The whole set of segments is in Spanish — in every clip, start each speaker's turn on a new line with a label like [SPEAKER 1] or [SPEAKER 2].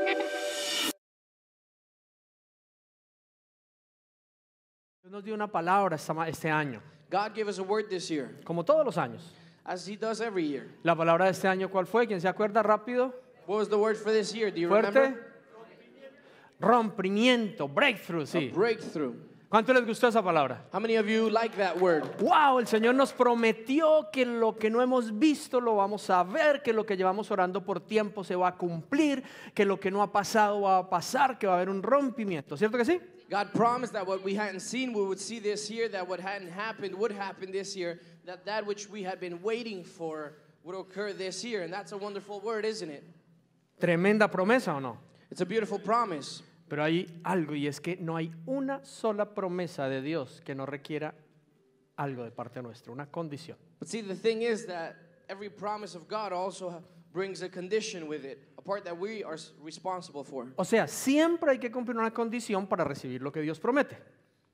[SPEAKER 1] Dios nos dio una palabra este año. God gave us a word this year, Como todos los años.
[SPEAKER 2] as He does every year.
[SPEAKER 1] La palabra de este año, ¿cuál fue? ¿Quién se acuerda rápido? was Fuerte. Rompimiento, breakthrough, sí. breakthrough. ¿Cuánto les gustó esa palabra? How many of you like that word? Wow, el Señor nos prometió que lo que no hemos visto lo vamos a ver, que lo que llevamos orando por tiempo se va a cumplir, que lo que no ha pasado va a pasar, que va a haber un rompimiento, ¿cierto que sí?
[SPEAKER 2] God promised that what we hadn't seen we would see this year, that what hadn't happened would happen this year, that that which we had been waiting for would occur this year, and that's a wonderful word, isn't it?
[SPEAKER 1] Tremenda promesa o no? It's a beautiful promise. Pero hay algo y es que no hay una sola promesa de Dios que no requiera algo de parte nuestra, una condición.
[SPEAKER 2] But see, the thing is that every promise of God also brings a condition with it, a part that we are responsible for.
[SPEAKER 1] O sea, siempre hay que cumplir una condición para recibir lo que Dios promete.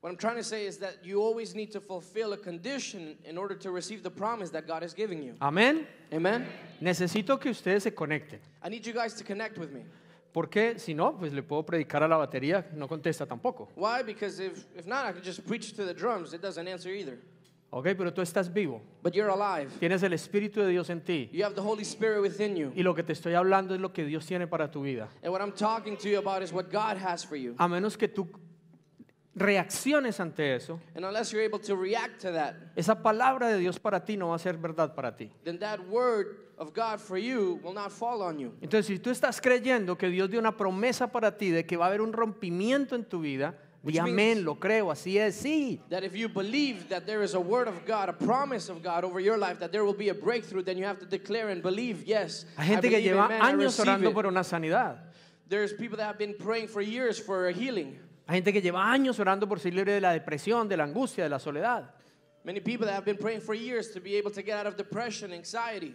[SPEAKER 2] What I'm trying to say is that you always need to fulfill a condition in order to receive the promise that God is giving you.
[SPEAKER 1] Amén. Amen. Necesito que ustedes se conecten.
[SPEAKER 2] I need you guys to connect with me.
[SPEAKER 1] ¿Por qué? Si no, pues le puedo predicar a la batería, no contesta tampoco. Ok, pero tú estás vivo. Tienes el Espíritu de Dios en ti. Y lo que te estoy hablando es lo que Dios tiene para tu vida. A menos que tú reacciones ante eso,
[SPEAKER 2] And you're able to react to that,
[SPEAKER 1] esa palabra de Dios para ti no va a ser verdad para ti. Entonces, si tú estás creyendo que Dios dio una promesa para ti de que va a haber un rompimiento en tu vida, di Which amén, lo creo, así es, sí.
[SPEAKER 2] That if you believe that there is a word of God, a promise of God over your life, that there will be a breakthrough, then you have to declare and believe, yes. Hay I gente que lleva amen, años orando it. por
[SPEAKER 1] una sanidad.
[SPEAKER 2] There's people that have been praying for years for a healing. Hay gente que lleva años orando por ser libre de la depresión, de la angustia, de la soledad. Many people that have been praying for years to be able to get out of depression, anxiety.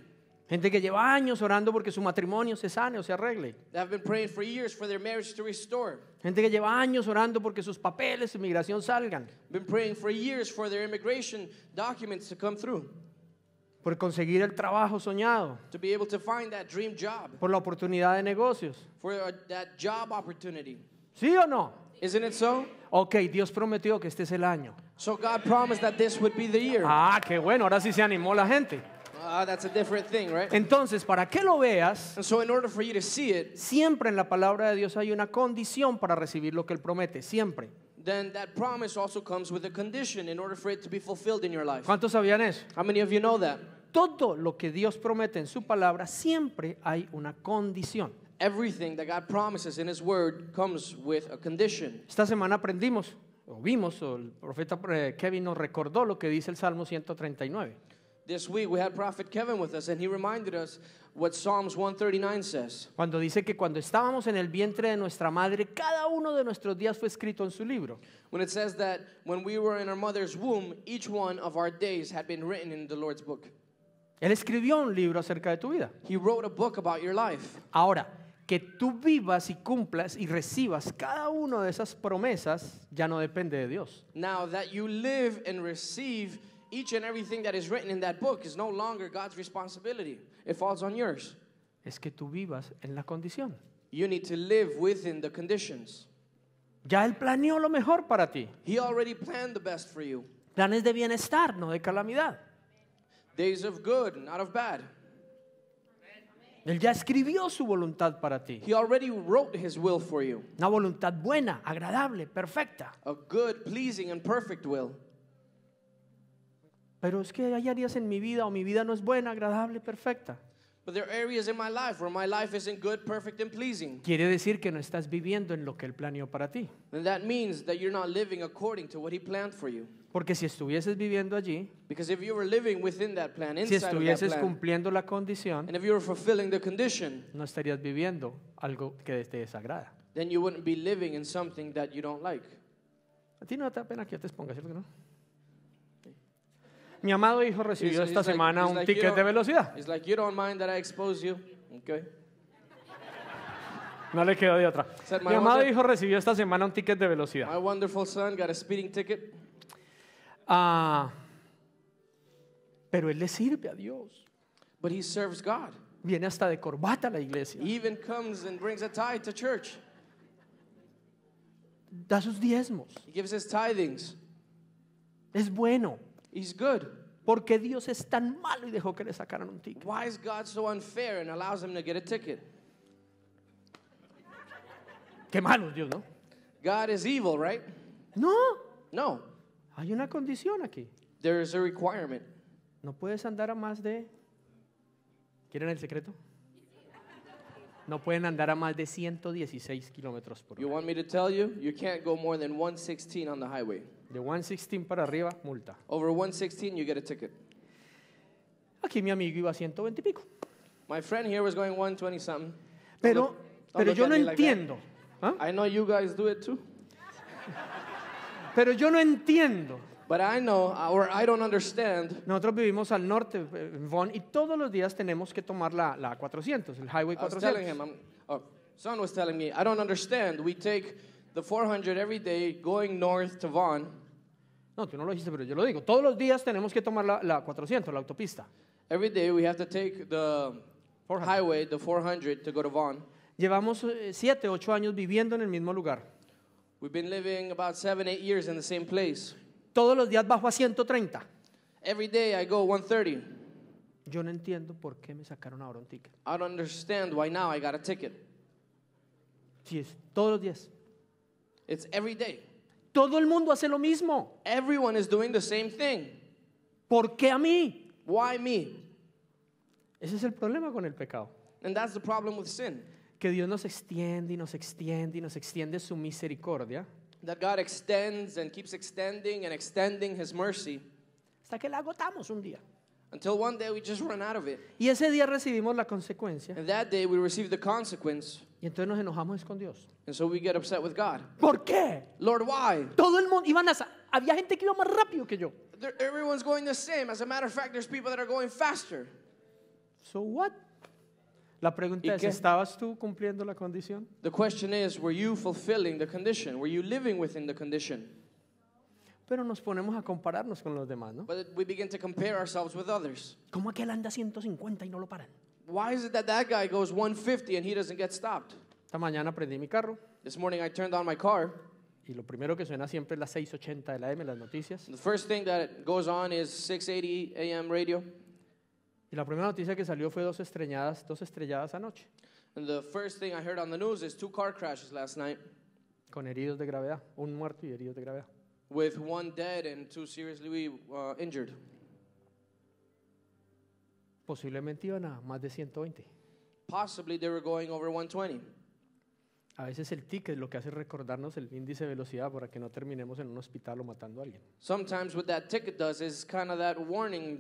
[SPEAKER 1] Gente que lleva años orando porque su matrimonio se sane o se arregle.
[SPEAKER 2] They have been praying for years for their marriage to restore. Gente que lleva años orando porque sus papeles de inmigración salgan. Been praying for years for their immigration documents to come through.
[SPEAKER 1] Por conseguir el trabajo soñado.
[SPEAKER 2] To be able to find that dream job.
[SPEAKER 1] Por la oportunidad de negocios.
[SPEAKER 2] For that job opportunity.
[SPEAKER 1] ¿Sí o no? Isn't it so? Okay, Dios prometió que este es el año. So God promised that this would be the year. Ah, qué bueno, ahora sí se animó la gente.
[SPEAKER 2] Ah, that's a different thing, right?
[SPEAKER 1] Entonces, para que lo veas, so in order for you to see it, siempre en la palabra de Dios hay una condición para recibir lo que él promete, siempre.
[SPEAKER 2] Then that promise also comes with a condition in order for it to be fulfilled in your life. ¿Cuántos sabían eso? How many of you know that? Todo lo que Dios promete
[SPEAKER 1] en su palabra siempre hay una condición. everything that God promises in His Word comes with a
[SPEAKER 2] condition.
[SPEAKER 1] Esta semana aprendimos, o vimos, o el profeta eh, Kevin nos recordó lo que dice el Salmo 139.
[SPEAKER 2] This week we had Prophet Kevin with us and he reminded us what Psalms 139 says. Cuando dice que cuando estábamos en el vientre de nuestra madre, cada uno de nuestros días fue escrito en su libro. When it says that when we were in our mother's womb, each one of our days had been written in the Lord's book.
[SPEAKER 1] Él escribió un libro acerca de tu vida. He wrote a book about your life. Ahora, que tú vivas y cumplas y recibas cada una de esas promesas ya no depende de Dios.
[SPEAKER 2] Now that you live and receive each and everything that is written in that book is no longer God's responsibility. It falls on yours. Es que tú vivas en la condición. You need to live within the conditions. Ya él planeó lo mejor para ti. He already planned the best for you. Planes de bienestar, no de calamidad. Days of good, not of bad.
[SPEAKER 1] Él ya escribió su voluntad para ti. Una voluntad buena, agradable, perfecta. Pero es que hay áreas en mi vida o mi vida no es buena, agradable, perfecta.
[SPEAKER 2] But there are areas in my my life life where isn't good, perfect, and pleasing. Quiere
[SPEAKER 1] decir que no estás viviendo en lo que él planeó para ti.
[SPEAKER 2] And that that means you're not living according to what he planned for
[SPEAKER 1] Porque si estuvieses viviendo allí,
[SPEAKER 2] plan, si estuvieses plan,
[SPEAKER 1] cumpliendo la condición, no estarías viviendo algo que te desagrada.
[SPEAKER 2] Then you wouldn't be living in something that you don't like. A
[SPEAKER 1] ti no te da pena que yo te exponga, ¿cierto que no? Mi amado hijo recibió esta semana un ticket de velocidad. No le quedó de otra. Mi amado hijo recibió esta semana un ticket de ah, velocidad.
[SPEAKER 2] pero él le sirve a Dios. Viene hasta de corbata a la iglesia. Da sus diezmos. Es
[SPEAKER 1] bueno. He's good. Porque Dios es tan malo y dejó que le sacaran un ticket.
[SPEAKER 2] Why is God so unfair and allows him to get a ticket? Qué malo Dios, ¿no? God is evil, right? No. No. Hay una condición aquí. There is a requirement. No puedes andar a más de
[SPEAKER 1] ¿Quieren el secreto? No pueden andar a más de 116 kilómetros
[SPEAKER 2] por hora. You want me to tell you? You can't go more than 116 on the highway. De 116 para arriba, multa. Over 116, you get a ticket. Aquí mi amigo iba a 120 y pico. My friend here was going 120 something. Pero, pero yo no entiendo. ¿Ah? I know you guys do it too. Pero yo no entiendo. But I
[SPEAKER 1] know, or I don't understand. Nosotros vivimos al norte, en eh, Vaughan, y todos los días tenemos que tomar la,
[SPEAKER 2] la 400, el Highway 400. I was telling him, oh, son was telling me, I don't understand. We take the 400 every day going north to Vaughan. No, tú no lo dijiste, pero yo lo digo. Todos los días tenemos que tomar la, la 400, la autopista. Every day we have to take the 400. highway, the 400, to go to Vaughan. Llevamos 7, eh, 8 años viviendo en el mismo lugar. We've been living about 7, 8 years in the same place. Todos los días bajo
[SPEAKER 1] a 130. Every day I go 130. Yo no entiendo por qué me sacaron
[SPEAKER 2] ahora un ticket. I don't understand why now I got a ticket. Sí, es todos los días. It's every day. Todo el mundo hace lo mismo. Everyone is doing the same thing. ¿Por qué a mí? Why me? Ese es el
[SPEAKER 1] problema con el pecado. And that's the problem with sin. Que Dios nos extiende y nos extiende y nos extiende su misericordia.
[SPEAKER 2] That God extends and keeps extending and extending his mercy. Hasta que la agotamos un día. Until one day we just run out of it. Y ese día recibimos la consecuencia. And that day we receive the consequence Y entonces nos enojamos con Dios. And so we get upset with God. ¿Por qué? Lord, why? Todo el mundo iban a, había gente que iba más rápido que yo. There, everyone's going the same. As a matter of fact, there's people that are going faster. So what? La pregunta es, ¿estabas
[SPEAKER 1] tú cumpliendo la condición?
[SPEAKER 2] The question is, were you fulfilling the condition? Were you living within the condition? Pero nos ponemos a compararnos con los demás, ¿no? But we begin to compare ourselves with others. ¿Cómo aquel anda 150 y no lo paran? why is it that that guy goes 150 and he doesn't get stopped? Esta mañana prendí mi carro This morning I turned on my car. y lo primero que suena siempre es la 6:80 de la las noticias. The first thing that goes on is 6:80 a.m. radio.
[SPEAKER 1] Y la primera noticia que salió fue dos estrelladas, dos estrelladas anoche
[SPEAKER 2] And the first thing I heard on the news is two car crashes last night
[SPEAKER 1] con heridos de gravedad, un muerto y heridos de gravedad.
[SPEAKER 2] with one dead and two seriously uh, injured.
[SPEAKER 1] Posiblemente iban a más de 120. A veces el ticket lo que hace es recordarnos el índice de velocidad para que no terminemos en un hospital o matando a alguien. warning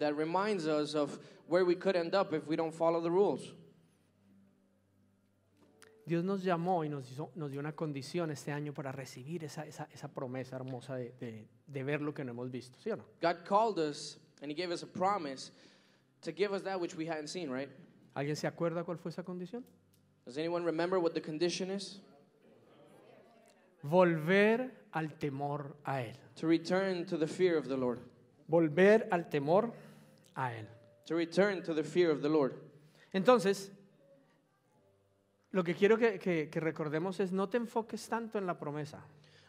[SPEAKER 1] Dios nos llamó y nos, nos dio una condición este año para recibir esa, promesa hermosa de, ver lo que no hemos visto, ¿sí o no?
[SPEAKER 2] God called us and he To give us that which we hadn't seen, right?
[SPEAKER 1] ¿Alguien se acuerda cuál fue esa condición?
[SPEAKER 2] Does anyone remember what the condition is? Volver al temor a él. To return to the fear of the Lord. Volver al temor a él. To return to the fear of the Lord. Entonces, lo que quiero que, que, que recordemos es no te enfoques tanto en la promesa.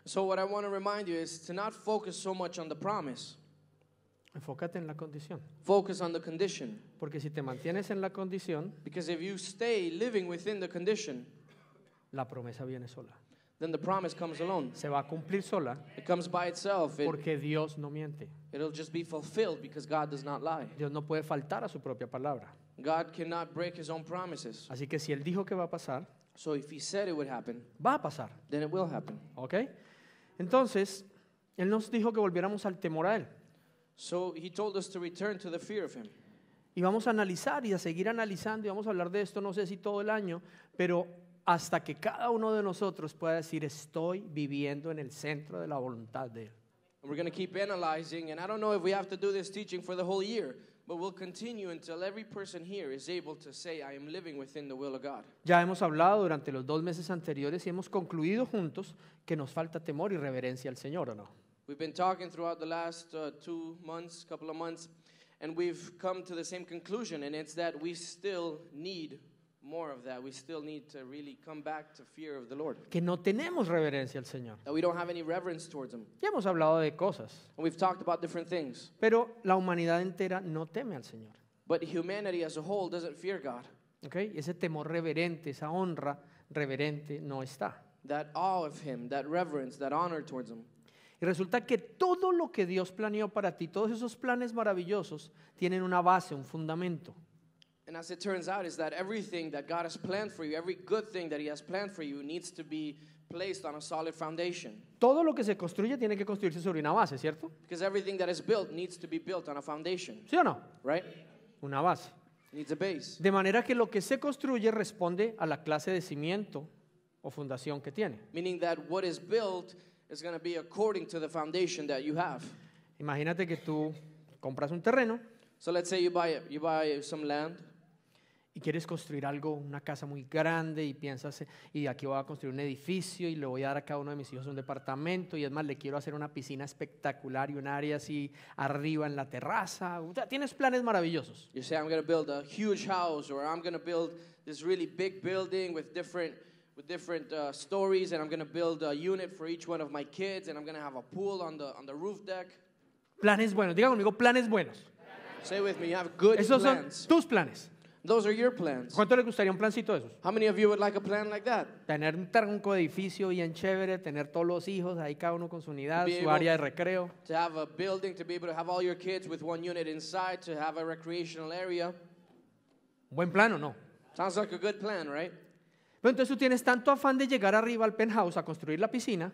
[SPEAKER 2] So what I want to remind you is to not focus so much on the promise.
[SPEAKER 1] Enfócate en la condición.
[SPEAKER 2] Focus on the condition. Porque si te mantienes en la condición, Because if you stay living within the condition, la promesa viene sola. then the promise comes alone. Se va a cumplir sola It comes by itself. It, porque Dios no miente. it'll just be fulfilled because God does not lie. Dios no puede faltar a su propia palabra. God cannot break his own promises. Así que si Él dijo que va a pasar, So if he said it would happen, va a pasar.
[SPEAKER 1] then it will happen. Okay. Entonces, Él nos dijo que volviéramos al temor a Él. Y vamos a analizar y a seguir analizando y vamos a hablar de esto, no sé si todo el año, pero hasta que cada uno de nosotros pueda decir estoy viviendo en el centro de la voluntad de Él. Ya hemos hablado durante los dos meses anteriores y hemos concluido juntos que nos falta temor y reverencia al Señor, ¿o no?
[SPEAKER 2] We've been talking throughout the last uh, two months, couple of months, and we've come to the same conclusion, and it's that we still need more of that. We still need to really come back to fear of the Lord. Que no tenemos
[SPEAKER 1] reverencia al Señor.
[SPEAKER 2] That we don't have any reverence towards Him.
[SPEAKER 1] Ya hemos hablado de cosas,
[SPEAKER 2] And we've talked about different things.
[SPEAKER 1] pero la humanidad entera no teme al Señor.
[SPEAKER 2] But humanity as a whole doesn't fear God.
[SPEAKER 1] ¿ok? Ese temor reverente, esa honra reverente no está.
[SPEAKER 2] That awe of Him, that reverence, that honor towards Him.
[SPEAKER 1] Y resulta que todo lo que Dios planeó para ti, todos esos planes maravillosos, tienen una base, un fundamento.
[SPEAKER 2] And as it turns out, is that everything that God has planned for you, every good thing that He has planned for you, needs to be placed on a solid foundation.
[SPEAKER 1] Todo lo que se construye tiene que construirse sobre una base, ¿cierto?
[SPEAKER 2] Because everything that is built needs to be built on a foundation. ¿Sí o no? Right?
[SPEAKER 1] Una base. It needs a base. De manera que lo que se construye responde a la clase de cimiento o fundación que tiene.
[SPEAKER 2] Meaning that what is built It's going to be according to the foundation that you have.
[SPEAKER 1] Imagínate que tú compras un terreno
[SPEAKER 2] So let's say you buy you buy some land
[SPEAKER 1] y quieres construir algo, una casa muy grande y piensas, y aquí voy a construir un edificio y le voy a dar a cada uno de mis hijos un departamento y es más, le quiero hacer una piscina espectacular y un área así arriba en la terraza.
[SPEAKER 2] tienes planes maravillosos. you say I'm going to build a huge house or I'm going to build this really big building with different with different uh, stories, and I'm gonna build a unit for each one of my kids, and I'm gonna have a pool on the on the roof deck.
[SPEAKER 1] Planes buenos. Diga conmigo, planes buenos.
[SPEAKER 2] Say with me, you have good Esos plans.
[SPEAKER 1] tus planes. Those are your plans. ¿Cuánto gustaría un plancito de esos? How many of you would like a plan like that? Tener un edificio bien chévere, tener todos los hijos ahí cada uno con su unidad, su área de recreo.
[SPEAKER 2] To have a building to be able to have all your kids with one unit inside to have a recreational area.
[SPEAKER 1] Buen plan o no?
[SPEAKER 2] Sounds like a good plan, right?
[SPEAKER 1] Pero entonces tú tienes tanto afán de llegar arriba al penthouse a
[SPEAKER 2] construir la piscina.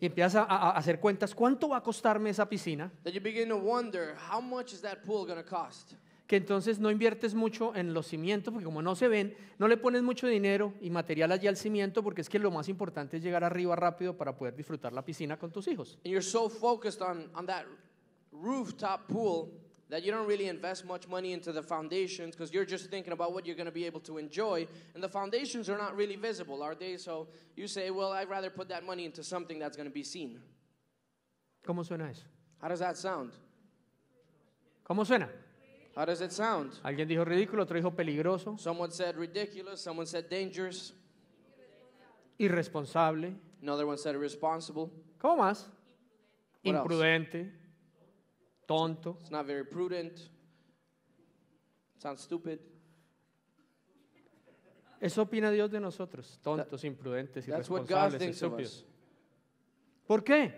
[SPEAKER 1] Y empiezas a, hacer cuentas, ¿cuánto va a costarme esa piscina? que entonces no inviertes mucho en los cimientos, porque como no se ven, no le pones mucho dinero y material allí al cimiento, porque es que lo más importante es llegar arriba rápido para poder disfrutar la piscina con tus hijos.
[SPEAKER 2] that you don't really invest much money into the foundations because you're just thinking about what you're going to be able to enjoy and the foundations are not really visible are they so you say well i'd rather put that money into something that's going to be seen ¿Cómo suena eso? how does that sound ¿Cómo suena? how does it sound Alguien dijo ridículo, otro dijo peligroso, someone said ridiculous someone said dangerous
[SPEAKER 1] irresponsable.
[SPEAKER 2] another one said irresponsible ¿Cómo más? What else? tonto. It's not very prudent. Sounds stupid.
[SPEAKER 1] Eso opina Dios de nosotros, tontos, That, imprudentes, irresponsables, estúpidos. ¿Por qué?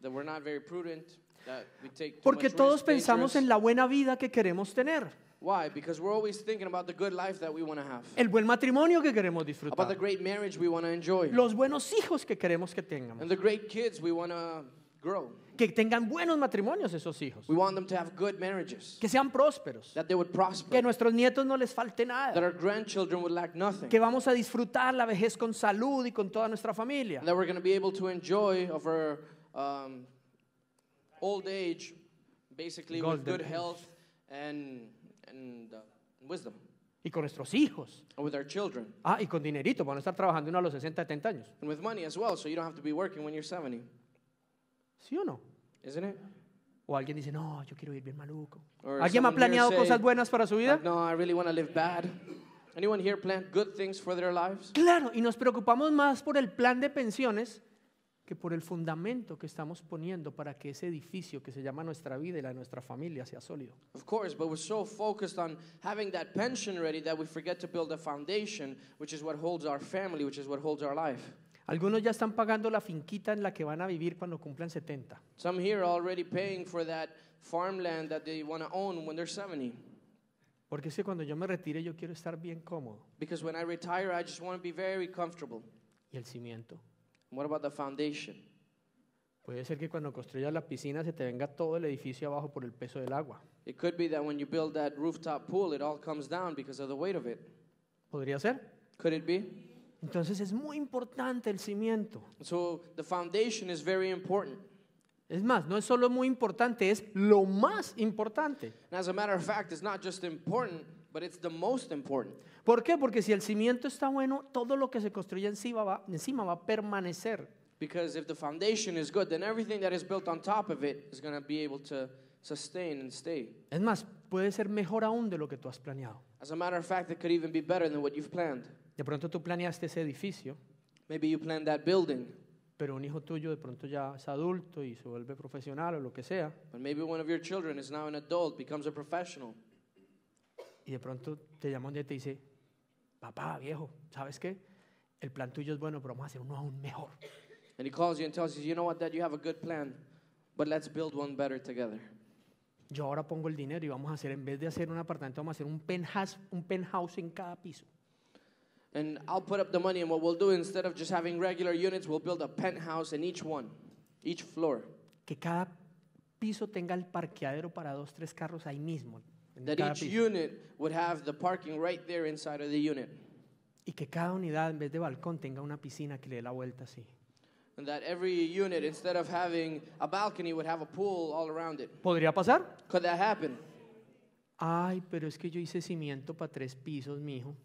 [SPEAKER 2] That we're not very prudent, that we take Porque todos risk, pensamos dangerous. en
[SPEAKER 1] la buena vida que queremos tener.
[SPEAKER 2] Why? Because we're always thinking about the good life that we want to have.
[SPEAKER 1] El buen matrimonio que queremos disfrutar. About the
[SPEAKER 2] great marriage we want to enjoy. Los
[SPEAKER 1] buenos hijos que queremos que tengamos. And
[SPEAKER 2] the great kids we want to que tengan buenos matrimonios esos hijos. have good marriages. Que sean prósperos. That they prosper. Que nuestros nietos no les falte nada. That our grandchildren nothing. Que vamos a disfrutar la vejez con salud y con toda nuestra familia. that we're going to be able to enjoy our um, old age with good health and, uh, wisdom.
[SPEAKER 1] Y con nuestros hijos. Ah, y con dinerito, van a estar trabajando uno a los 60, 70 años.
[SPEAKER 2] And with money as well, so you don't have to be working when you're 70. ¿Sí o no? Isn't
[SPEAKER 1] O alguien dice, no, yo quiero ir bien maluco. ¿Alguien ha planeado cosas
[SPEAKER 2] buenas para su vida? No, I really want to live bad. Anyone here plan good things for their lives? Claro, y nos preocupamos más
[SPEAKER 1] por el plan de pensiones que por el fundamento que estamos poniendo para que ese edificio que se llama nuestra vida y la nuestra familia sea sólido.
[SPEAKER 2] Of course, but we're so focused on having that pension ready that we forget to build a foundation, which is what holds our family, which is what holds our life.
[SPEAKER 1] Algunos ya están pagando la finquita en la que van a vivir cuando cumplan 70.
[SPEAKER 2] Some here are already paying for that farmland that they want to own when they're 70.
[SPEAKER 1] Porque es que cuando yo me retire yo quiero estar bien cómodo.
[SPEAKER 2] Because when I retire I just want to be very comfortable. ¿Y el cimiento? What about the foundation?
[SPEAKER 1] Puede ser que cuando construyas la piscina se te venga todo el edificio abajo por el peso del agua.
[SPEAKER 2] It could be that when you build that rooftop pool it all comes down because of the weight of it. ¿Podría ser? Could it be? Entonces es muy importante el cimiento. So the foundation is very important. Es más, no es solo muy importante, es lo más importante. as a matter of fact, it's not just important,
[SPEAKER 1] but it's the most important. ¿Por qué? Porque si el cimiento está bueno, todo lo que se construye encima va, encima va a permanecer.
[SPEAKER 2] Because if the foundation is good, then everything that is built on top of it is going to be able to sustain and stay.
[SPEAKER 1] Es más, puede ser mejor aún de lo que tú has planeado.
[SPEAKER 2] As a matter of fact, it could even be better than what you've planned.
[SPEAKER 1] De pronto tú planeaste ese edificio. Pero un hijo tuyo de pronto ya es adulto y se vuelve profesional o lo que sea.
[SPEAKER 2] But maybe one of your children is now an adult, becomes a professional.
[SPEAKER 1] Y de pronto te llama un día y te dice, papá, viejo, ¿sabes qué? El plan tuyo es bueno, pero vamos a hacer uno aún mejor.
[SPEAKER 2] he calls you and tells you, you know what, Dad, you have a good plan, but let's build one better together.
[SPEAKER 1] Yo ahora pongo el dinero y vamos a hacer, en vez de hacer un apartamento, vamos a hacer un penthouse, un penthouse en cada piso.
[SPEAKER 2] and I'll put up the money. And what we'll do instead of just having regular units, we'll build a penthouse in each one, each floor.
[SPEAKER 1] Que cada piso tenga el parqueadero para dos, tres carros ahí mismo. That each piso.
[SPEAKER 2] unit would have the parking right there inside of the unit,
[SPEAKER 1] Y que cada unidad en vez de balcón tenga una piscina que le dé la vuelta así.
[SPEAKER 2] and that every unit, instead of having a balcony, would have a pool all around it.
[SPEAKER 1] ¿Podría pasar? Could that happen? Ay, pero es que yo hice cimiento para tres pisos, mijo.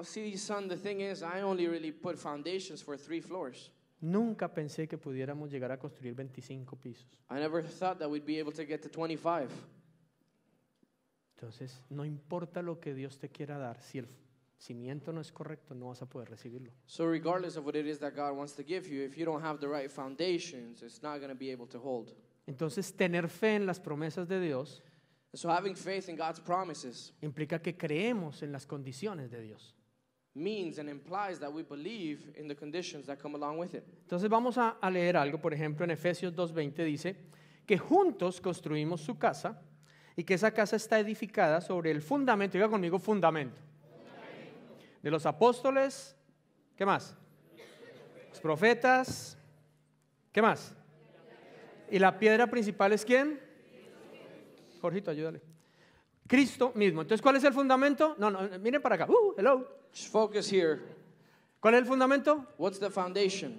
[SPEAKER 2] Oh, see, son, the thing is, I only really put foundations for three floors.
[SPEAKER 1] Nunca pensé que pudiéramos llegar a construir 25 pisos.
[SPEAKER 2] I never thought that we'd be able to get to 25.
[SPEAKER 1] Entonces, no importa lo que Dios te quiera dar, si el cimiento no es correcto, no vas a poder recibirlo.
[SPEAKER 2] So regardless of what it is that God wants to give you, if you don't have the right foundations, it's not going to be able to hold.
[SPEAKER 1] Entonces, tener fe en las promesas de Dios
[SPEAKER 2] So having faith in God's promises
[SPEAKER 1] implica que creemos en las condiciones de Dios. Entonces vamos a, a, leer algo, por ejemplo, en Efesios 2.20 dice que juntos construimos su casa y que esa casa está edificada sobre el fundamento, diga conmigo fundamento, de los apóstoles, ¿qué más? Los profetas, ¿qué más? Y la piedra principal es quién? Jorgito, ayúdale. Cristo mismo. Entonces, ¿cuál es el fundamento? No, no, miren para acá. Uh, hello. Just focus here. ¿Cuál es el fundamento? What's
[SPEAKER 2] the foundation?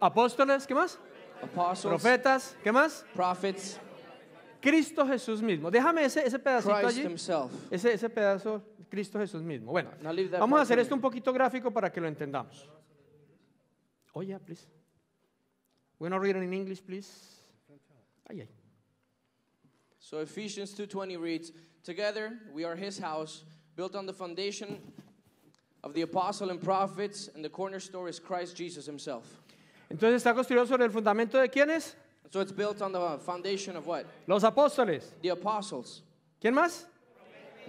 [SPEAKER 2] Apóstoles, ¿qué más? Apostles, Profetas, ¿qué más? Prophets. Cristo Jesús mismo. Déjame ese, ese pedacito Christ Himself.
[SPEAKER 1] Ese, ese pedazo, Cristo Jesús mismo. Bueno, vamos a hacer esto un poquito gráfico para que lo entendamos. Oye, oh, yeah, please. We're not reading in English, please. Ay, ay.
[SPEAKER 2] So Ephesians 2:20 reads, "Together we are his house, built on the foundation of the apostle and prophets, and the cornerstone is Christ Jesus himself." Entonces está construido sobre el fundamento de quiénes? So it's built on the foundation of what? Los apóstoles. The apostles. ¿Quién más?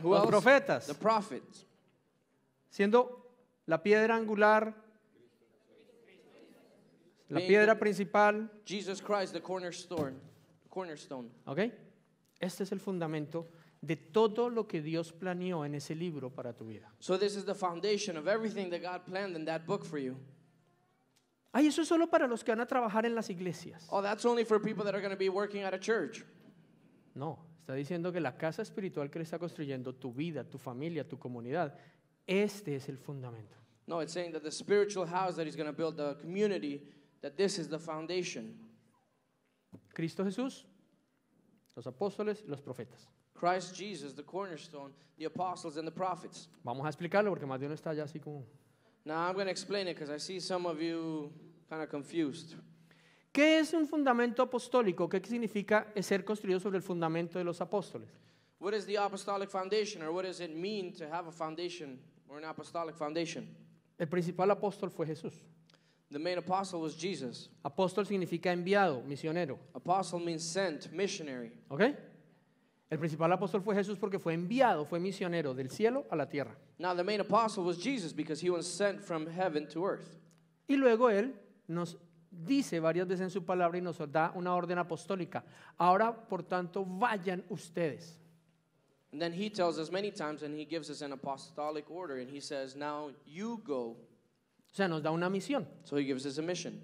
[SPEAKER 2] Who Los else? profetas. The prophets. Siendo la piedra
[SPEAKER 1] angular la piedra principal.
[SPEAKER 2] Jesus Christ, the cornerstone. Cornerstone.
[SPEAKER 1] Okay? Este es el fundamento de todo lo que Dios planeó en ese libro para tu vida.
[SPEAKER 2] So this is the foundation of everything that God planned in that book for you. Ay, eso es solo para los que van a trabajar en las iglesias. Oh, that's only for people that are going to be working at a church. No, está diciendo que la casa espiritual que le
[SPEAKER 1] está construyendo tu vida, tu familia, tu comunidad, este es el fundamento.
[SPEAKER 2] No, it's saying that the spiritual house that he's going to build the community that this is the foundation.
[SPEAKER 1] Cristo Jesús los apóstoles y los profetas.
[SPEAKER 2] Christ Jesus, the cornerstone, the apostles and the prophets.
[SPEAKER 1] Vamos a explicarlo porque más de uno está ya así como.
[SPEAKER 2] Now I'm going to explain it because I see some of you kind of confused.
[SPEAKER 1] ¿Qué es un fundamento apostólico? ¿Qué significa ser construido sobre el fundamento de los apóstoles?
[SPEAKER 2] What is the apostolic foundation or what does it mean to have a foundation or an apostolic foundation?
[SPEAKER 1] El principal apóstol fue Jesús.
[SPEAKER 2] The main apostle was Jesus.
[SPEAKER 1] Apóstol significa enviado,
[SPEAKER 2] misionero. Apostle means sent, missionary. Okay. El principal apóstol fue Jesús porque fue enviado, fue misionero del cielo a la tierra. Now the main apostle was Jesus because he was sent from
[SPEAKER 1] heaven to earth. Y luego él nos dice varias veces en su palabra y nos da una orden apostólica. Ahora, por tanto, vayan ustedes.
[SPEAKER 2] And then he tells us many times and he gives us an apostolic order and he says, "Now you go
[SPEAKER 1] O sea, nos da una misión. So he gives us a mission.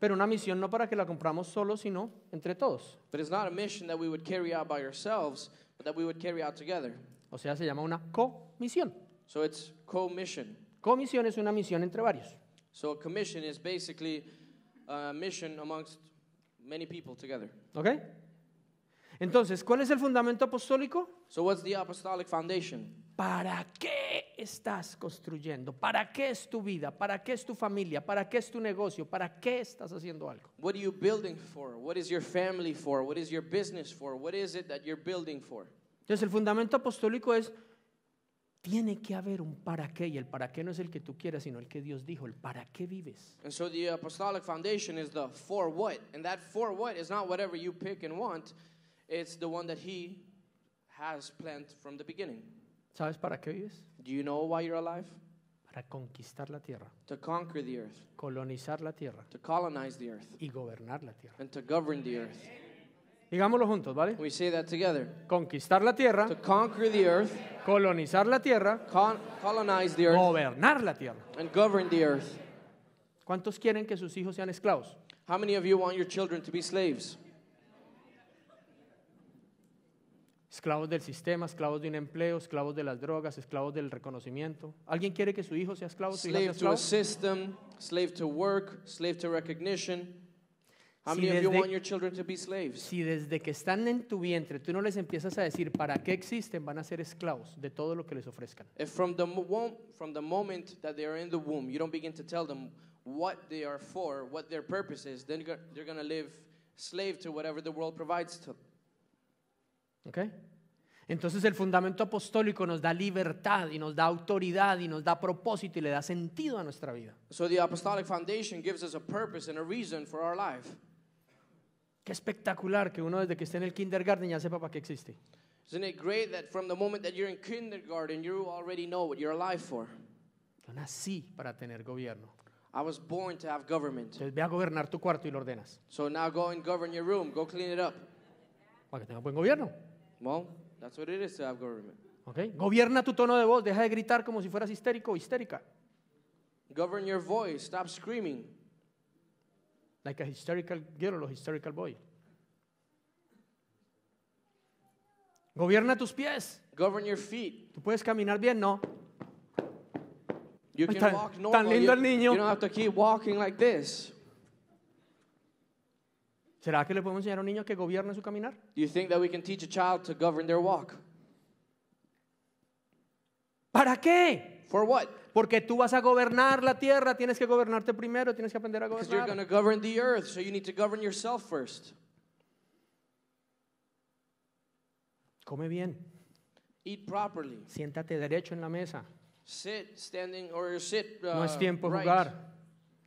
[SPEAKER 1] Pero una misión no para que la compramos solo, sino entre todos.
[SPEAKER 2] But it's not a mission that we would carry out by ourselves, but that we would carry out together. O sea, se llama una comisión. So it's co-mission.
[SPEAKER 1] Comisión es una misión entre
[SPEAKER 2] varios. So a commission is basically a mission amongst many people together.
[SPEAKER 1] Okay? Entonces, ¿cuál es el fundamento apostólico? So what's the apostolic foundation? ¿Para qué estás construyendo? ¿Para qué es tu vida? ¿Para qué es tu familia? ¿Para qué es tu negocio? ¿Para qué estás haciendo algo?
[SPEAKER 2] What are you building for? What is your family for? What is your business for? What is it that you're building for?
[SPEAKER 1] Entonces el fundamento apostólico es tiene que haber un para qué y el para qué no es el que tú quieras, sino el que Dios dijo, el para qué vives.
[SPEAKER 2] And so the apostolic foundation is the for what, and that for what is not whatever you pick and want, it's the one that he has planned from the beginning.
[SPEAKER 1] ¿Sabes para qué vives?
[SPEAKER 2] Do you know why you're alive?
[SPEAKER 1] Para conquistar la tierra,
[SPEAKER 2] To conquer the earth,
[SPEAKER 1] colonizar la tierra
[SPEAKER 2] to colonize the earth, y gobernar la tierra. and to govern
[SPEAKER 1] the earth. Digámoslo juntos, ¿vale? We say that together. Conquistar la tierra, To conquer
[SPEAKER 2] the earth, colonizar la tierra, con- colonize the earth, gobernar la tierra. and govern the earth. ¿Cuántos quieren que sus hijos sean esclavos? How many of you want your children to be
[SPEAKER 1] slaves? esclavos del sistema, esclavos de un empleo, esclavos de las drogas, esclavos del reconocimiento. ¿Alguien quiere que su hijo sea esclavo? slave to a system,
[SPEAKER 2] slave to work, slave to recognition. How si many of you want your children to be slaves?
[SPEAKER 1] Si desde que están en tu vientre tú no les empiezas a decir para qué existen, van a ser esclavos de todo lo que les ofrezcan.
[SPEAKER 2] If from the, from the moment that they are in the womb, you don't begin to tell them what they are for, what their purpose is, then they're going to live slave to whatever the world provides to them.
[SPEAKER 1] Okay, Entonces el fundamento apostólico nos da libertad y nos da autoridad y nos da propósito y le da sentido a nuestra vida.
[SPEAKER 2] So the apostolic foundation gives us a purpose and a reason for our life.
[SPEAKER 1] Qué espectacular que uno desde que está en el kindergarten ya sepa para qué existe.
[SPEAKER 2] Isn't it great that from the moment that you're in kindergarten you already know what you're alive for?
[SPEAKER 1] Yo nací para tener
[SPEAKER 2] gobierno. I was born to have government.
[SPEAKER 1] Entonces ve a gobernar tu cuarto y lo ordenas.
[SPEAKER 2] So now go and govern your room, go clean it up.
[SPEAKER 1] Para que tenga buen gobierno.
[SPEAKER 2] Well, that's what it is to have government.
[SPEAKER 1] Okay. Gobierna tu tono de voz, deja de gritar como si fueras histérico o histérica. Govern your voice, stop screaming. Like a hysterical girl or hysterical boy. Gobierna tus pies. Govern your feet. Tú puedes caminar bien, no. You can walk normal. Tan lindo el niño. You don't have
[SPEAKER 2] to keep walking like this. ¿Será que le podemos enseñar a un niño que gobierne su caminar? Do you think that we can teach a child to govern their walk? ¿Para qué? For what? Porque tú vas a gobernar la
[SPEAKER 1] tierra, tienes que gobernarte primero, tienes que aprender a gobernar. Because you're going to
[SPEAKER 2] govern the earth, so you need to govern yourself first. Come bien. Eat properly.
[SPEAKER 1] Siéntate derecho en la mesa.
[SPEAKER 2] Sit standing or sit. Uh, no es uh, tiempo de right. jugar.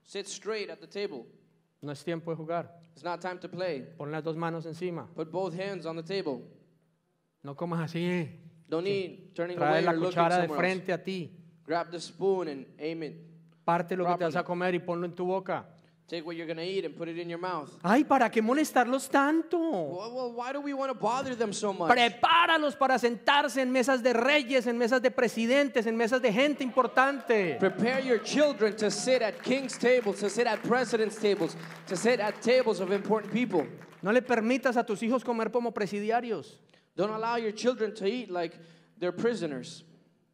[SPEAKER 2] Sit straight at the table. No es tiempo de jugar. It's not time to play. Pon las dos manos encima. Put both hands on the table. No comas así. Eh. Don't sí. eat turning Trae away la or cuchara de frente else. a ti. Grab the spoon and aim it. Parte lo Properly. que te vas a comer y ponlo en tu boca. Take what you're going to eat and put it in your mouth. Ay,
[SPEAKER 1] ¿para qué molestarlos tanto? Well,
[SPEAKER 2] well, why do we want to bother them so much?
[SPEAKER 1] Prepáralos
[SPEAKER 2] para sentarse en mesas de reyes, en mesas de presidentes, en mesas de gente importante. Prepare your children to sit at king's tables, to sit at president's tables, to sit at tables of important people. No le permitas a tus hijos comer como presidiarios. Don't allow your children to eat like they're prisoners.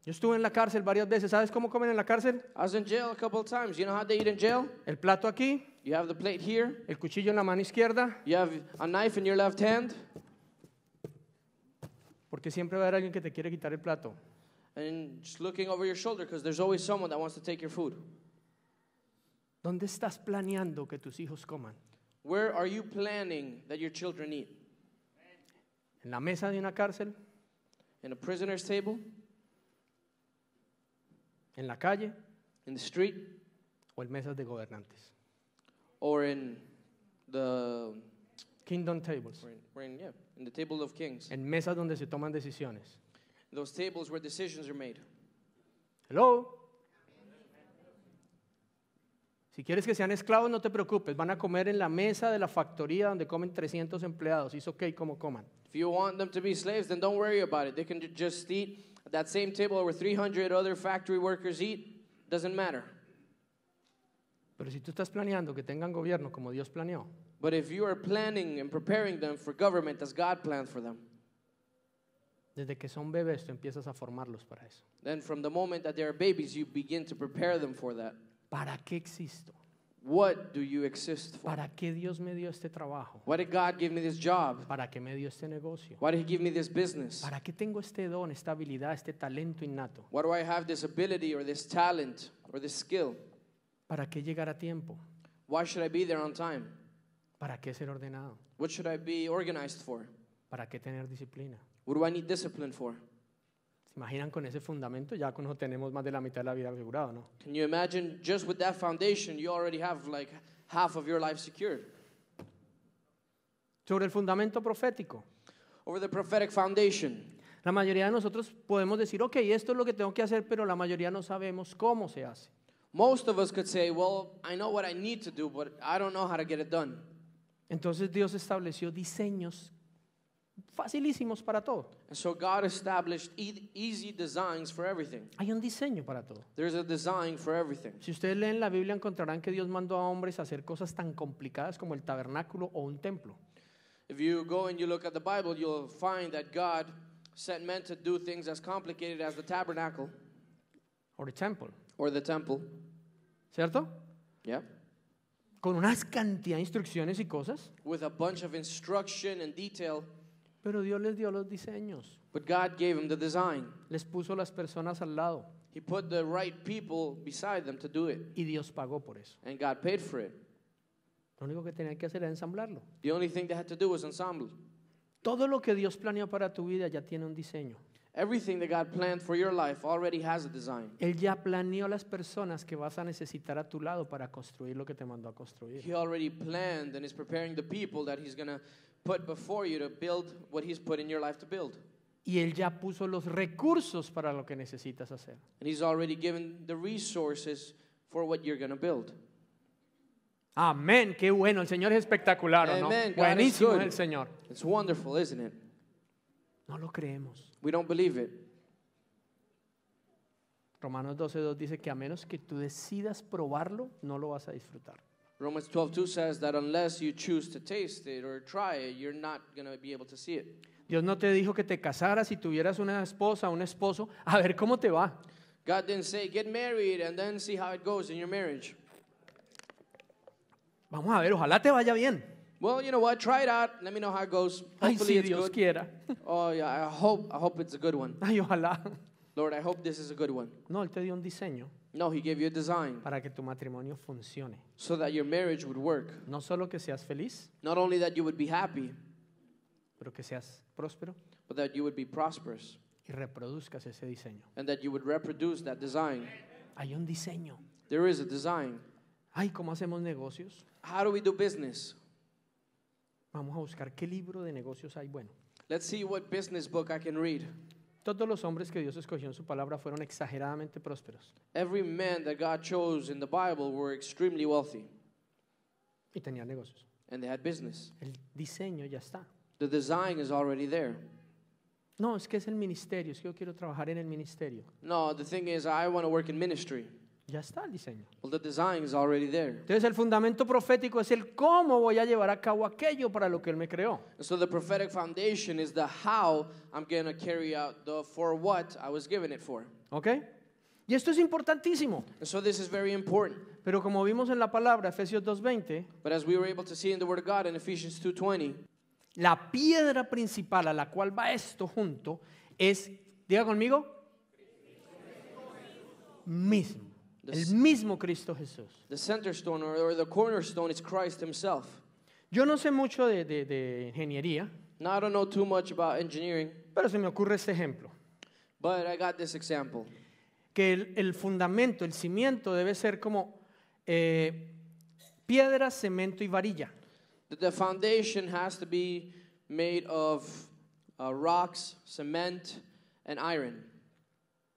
[SPEAKER 2] Yo estuve en la cárcel varias veces. ¿Sabes cómo comen en la cárcel? I was in jail a couple of times. You know how they eat in jail? El plato aquí. You have the plate here. El cuchillo en la mano izquierda. You have a knife in your left hand. Porque siempre va a haber alguien que te quiere
[SPEAKER 1] quitar el plato.
[SPEAKER 2] And just looking over your shoulder because there's always someone that wants to take your food.
[SPEAKER 1] ¿Dónde estás planeando que tus hijos coman?
[SPEAKER 2] Where are you planning that your children eat?
[SPEAKER 1] En la mesa de una cárcel.
[SPEAKER 2] In a prisoner's table
[SPEAKER 1] en la calle, in the street, o en mesas de gobernantes.
[SPEAKER 2] or in the
[SPEAKER 1] Kingdom tables,
[SPEAKER 2] or in, or in, yeah, in the table of kings. en mesas donde se toman decisiones. Those tables where decisions are made.
[SPEAKER 1] Hello. Si quieres que sean esclavos, no te preocupes, van a comer en la mesa de la factoría donde comen 300 empleados. es okay como coman.
[SPEAKER 2] If you want them to be slaves, then don't worry about it. They can just eat that same table where 300 other factory workers eat, doesn't matter.
[SPEAKER 1] Pero si tú estás planeando que tengan gobierno como Dios planeó,
[SPEAKER 2] But if you are planning and preparing them for government as God planned for them,
[SPEAKER 1] desde que son bebés tú empiezas a formarlos para eso.
[SPEAKER 2] then from the moment that they are babies, you begin to prepare them for that.
[SPEAKER 1] ¿Para qué existo?
[SPEAKER 2] What do you exist for? ¿Para
[SPEAKER 1] qué Dios me dio este trabajo?
[SPEAKER 2] Why did God give me this job? ¿Para qué me dio este negocio? Why did he give me this business? ¿Para
[SPEAKER 1] qué tengo este don, esta habilidad, este talento innato?
[SPEAKER 2] Why do I have this ability or this talent or this skill?
[SPEAKER 1] ¿Para qué llegar a tiempo?
[SPEAKER 2] Why should I be there on time?
[SPEAKER 1] ¿Para qué ser ordenado?
[SPEAKER 2] What should I be organized for?
[SPEAKER 1] ¿Para qué tener disciplina?
[SPEAKER 2] What do I need discipline for?
[SPEAKER 1] ¿Se imaginan con ese fundamento? Ya con eso tenemos más de la mitad de la vida asegurada, ¿no?
[SPEAKER 2] Can you imagine just with that foundation you already have like half of your life secured?
[SPEAKER 1] Sobre el fundamento profético.
[SPEAKER 2] Over the prophetic foundation. La mayoría de nosotros podemos decir, ok, esto es lo que tengo que hacer, pero la mayoría no sabemos cómo se hace. Most of us could say, well, I know what I need to do, but I don't know how to get it done. Entonces Dios estableció diseños
[SPEAKER 1] facilísimos para todo.
[SPEAKER 2] And so God established e easy designs for everything.
[SPEAKER 1] Hay un diseño para todo.
[SPEAKER 2] There's a design for everything. Si
[SPEAKER 1] ustedes leen la Biblia encontrarán que Dios mandó a hombres a hacer cosas tan complicadas como el tabernáculo o un templo.
[SPEAKER 2] If you go and you look at the Bible, you'll find that God sent men to do things as complicated as the tabernacle or the temple. Or the temple. ¿Cierto? Yeah.
[SPEAKER 1] Con unas cantidad de instrucciones y cosas.
[SPEAKER 2] With a bunch of instruction and detail. Pero Dios les dio los diseños. But God gave them the design. Les puso las personas al lado. He put the right people beside them to do it. Y Dios pagó por eso. And God paid for it.
[SPEAKER 1] Lo único que tenían que hacer era ensamblarlo.
[SPEAKER 2] The only thing they had to do was ensemble. Todo lo que Dios planeó para tu vida ya tiene un diseño. Everything that God planned for your life already has a design. Él ya planeó las personas que vas a necesitar
[SPEAKER 1] a tu lado para construir lo que te mandó a construir. He
[SPEAKER 2] already planned and is preparing the people that he's going to put before you to build what he's put in your life to build.
[SPEAKER 1] Y él ya puso los recursos para lo que necesitas hacer.
[SPEAKER 2] And he's already given the resources for what you're going to build.
[SPEAKER 1] Amén, qué bueno, el Señor es espectacular, ¿o ¿no? Amen. is Buenísimo es el
[SPEAKER 2] Señor. It's wonderful, isn't it? No lo creemos. We don't believe it.
[SPEAKER 1] Romanos 12.2 dice que a menos que tú decidas probarlo, no lo vas a disfrutar.
[SPEAKER 2] Romans 12:2 says that unless you choose to taste it or try it, you're not going to be able to see it.
[SPEAKER 1] Dios no te dijo que te casaras y tuvieras una esposa, un esposo, a ver cómo te va.
[SPEAKER 2] God didn't say get married and then see how it goes in your marriage. Vamos a ver, ojalá te vaya bien. Well, you know what? Try it out. Let me know how it goes. Ay, Hopefully si it's Dios good. quiera. Oh yeah, I hope I hope it's a good one. Ay, ojalá. Lord, I hope this is a good one.
[SPEAKER 1] No, él te dio un diseño.
[SPEAKER 2] No, he gave you a design para que tu
[SPEAKER 1] matrimonio funcione. so that your marriage would work. No solo que seas feliz, Not only that you would be happy, pero que seas próspero
[SPEAKER 2] but that you would be prosperous y
[SPEAKER 1] reproduzcas ese diseño.
[SPEAKER 2] and that you would reproduce that design. Hay un diseño. There is a design.
[SPEAKER 1] Ay, ¿cómo hacemos negocios?
[SPEAKER 2] How do we do business? Vamos a buscar qué libro de negocios hay bueno. Let's see what business book I can read. Todos los hombres que Dios escogió en su palabra fueron exageradamente prósperos Every man that God chose in the Bible were extremely wealthy
[SPEAKER 1] y tenían negocios.
[SPEAKER 2] and they had business.
[SPEAKER 1] El diseño ya está.
[SPEAKER 2] The design is already there.
[SPEAKER 1] No, es que es el ministerio, es que yo quiero trabajar en el ministerio.
[SPEAKER 2] No, the thing is, I want to work in ministry. Ya está el diseño. Well, the design is
[SPEAKER 1] already there.
[SPEAKER 2] Entonces el fundamento profético es el cómo voy a llevar a cabo aquello para lo que él me creó. so the prophetic foundation is the how I'm going to carry out the for what I was given it for. Okay? Y esto es importantísimo. so this is very important. Pero como vimos en la palabra Efesios 2:20, but as we were able to see in the word of God in Ephesians 2:20,
[SPEAKER 1] la piedra principal a la cual va esto junto es diga conmigo Cristo. mismo el
[SPEAKER 2] mismo Cristo Jesús. The center stone or, or the cornerstone is Christ himself. Yo no sé mucho de, de, de ingeniería, I don't know too much about engineering, pero se me ocurre este ejemplo,
[SPEAKER 1] but I got this example. que el, el fundamento, el cimiento debe ser como
[SPEAKER 2] eh, piedra, cemento y varilla. That the foundation has to be made of uh, rocks, cement, and iron.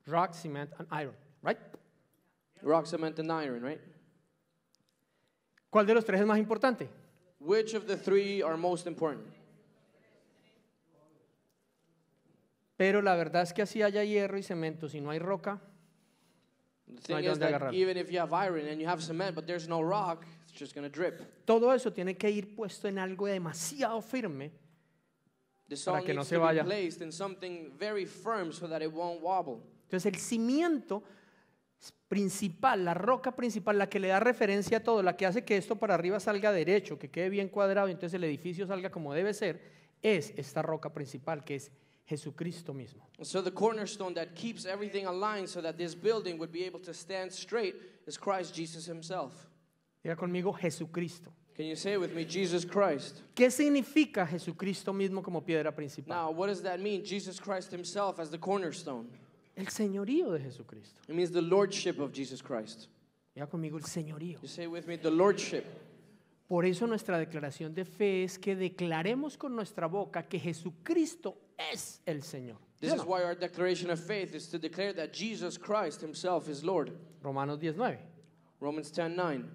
[SPEAKER 2] Rock, cement, and iron, right? Rock, cement, and iron, right?
[SPEAKER 1] ¿Cuál de los tres es más importante?
[SPEAKER 2] Which of the three are most important?
[SPEAKER 1] Pero la verdad es que así haya hierro y cemento, si no hay roca, no hay is donde agarrar. even
[SPEAKER 2] if you have iron and you have cement, but there's no rock, it's just going to drip.
[SPEAKER 1] Todo eso tiene que ir puesto en algo demasiado
[SPEAKER 2] firme The Para que no needs se to be vaya. placed in something very firm so that it won't wobble. Entonces el cimiento principal, la roca principal, la
[SPEAKER 1] que le da referencia a todo, la que hace que esto para arriba salga derecho, que quede bien cuadrado y entonces el edificio salga como debe ser, es esta roca principal que es Jesucristo mismo.
[SPEAKER 2] So the cornerstone that keeps everything aligned so that this building would be able to stand straight is Christ Jesus himself.
[SPEAKER 1] Diga conmigo Jesucristo.
[SPEAKER 2] Can you say with me Jesus Christ?
[SPEAKER 1] ¿Qué significa Jesucristo mismo como piedra principal?
[SPEAKER 2] Now, what does that mean? Jesus Christ himself as the cornerstone. El señorío de Jesucristo. It means the lordship of Jesus Christ. Ya conmigo el señorío. You say with me the lordship.
[SPEAKER 1] Por eso nuestra declaración de fe es que declaremos con nuestra boca que Jesucristo es el Señor.
[SPEAKER 2] This is why our declaration of faith is to declare that Jesus Christ himself is Lord. Romanos 19. Romans 10:9.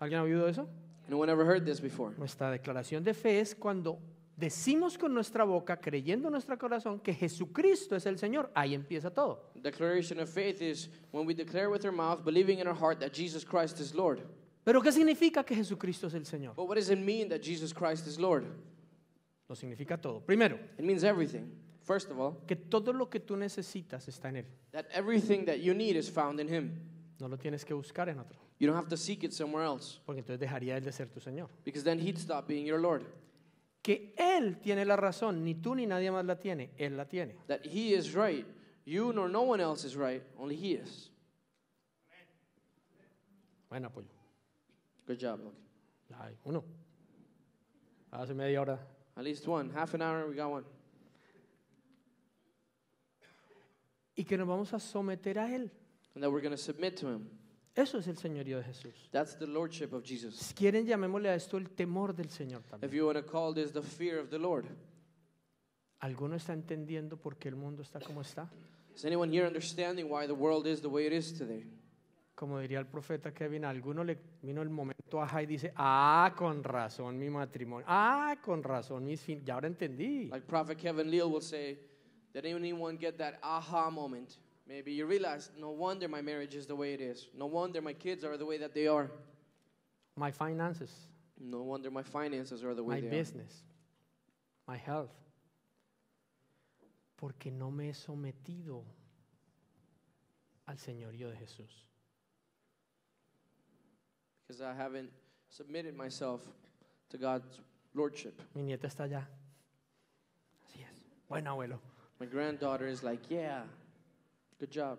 [SPEAKER 2] ¿Alguien ha oído eso? No one ever heard this before. Nuestra declaración de fe es
[SPEAKER 1] cuando decimos con nuestra boca, creyendo en nuestro corazón, que Jesucristo es el Señor, ahí empieza todo.
[SPEAKER 2] Declaration of faith is when we declare with our mouth, believing in our heart that Jesus Christ is Lord. Pero ¿qué significa que Jesucristo es el Señor? But what does it mean that Jesus Christ is Lord? Lo significa todo. Primero, it means everything. First of all, que todo lo que tú necesitas está en él. That everything that you need is found in him. No lo tienes que buscar en otro. You don't have to seek it somewhere else. Porque entonces dejaría él de ser tu Señor. Because then he'd stop being your Lord
[SPEAKER 1] que él tiene la razón, ni tú ni nadie más la tiene, él la tiene. That he is right.
[SPEAKER 2] You nor no one else is right, only he is. Buen apoyo. Good job, Logan. Ay,
[SPEAKER 1] uno. Hace media hora. At least one.
[SPEAKER 2] Half an hour, we got one. Y que nos vamos a someter a él. And that we're going to submit to him. Eso es el señorío de Jesús. That's the lordship of Jesus. Si
[SPEAKER 1] quieren, llamémosle a esto el temor del Señor If también.
[SPEAKER 2] you want to call this the fear of the Lord,
[SPEAKER 1] ¿Alguno está entendiendo por qué el mundo está como está?
[SPEAKER 2] is anyone here understanding why the world is the way it is today?
[SPEAKER 1] Como diría el profeta Kevin, alguno le vino el momento ajá y dice, ah, con razón mi matrimonio, ah, con razón mis fin, ya ahora entendí. Like
[SPEAKER 2] Prophet Kevin Leal will say, did anyone get that aha moment? Maybe you realize, no wonder my marriage is the way it is. No wonder my kids are the way that they are.
[SPEAKER 1] My finances.
[SPEAKER 2] No wonder my finances are the way my they business,
[SPEAKER 1] are. My business. My health. Porque no me he sometido al señorío de Jesús.
[SPEAKER 2] Because I haven't submitted myself to God's lordship.
[SPEAKER 1] Mi nieta está allá.
[SPEAKER 2] Así es. Bueno, abuelo. My granddaughter is like, yeah. Good job.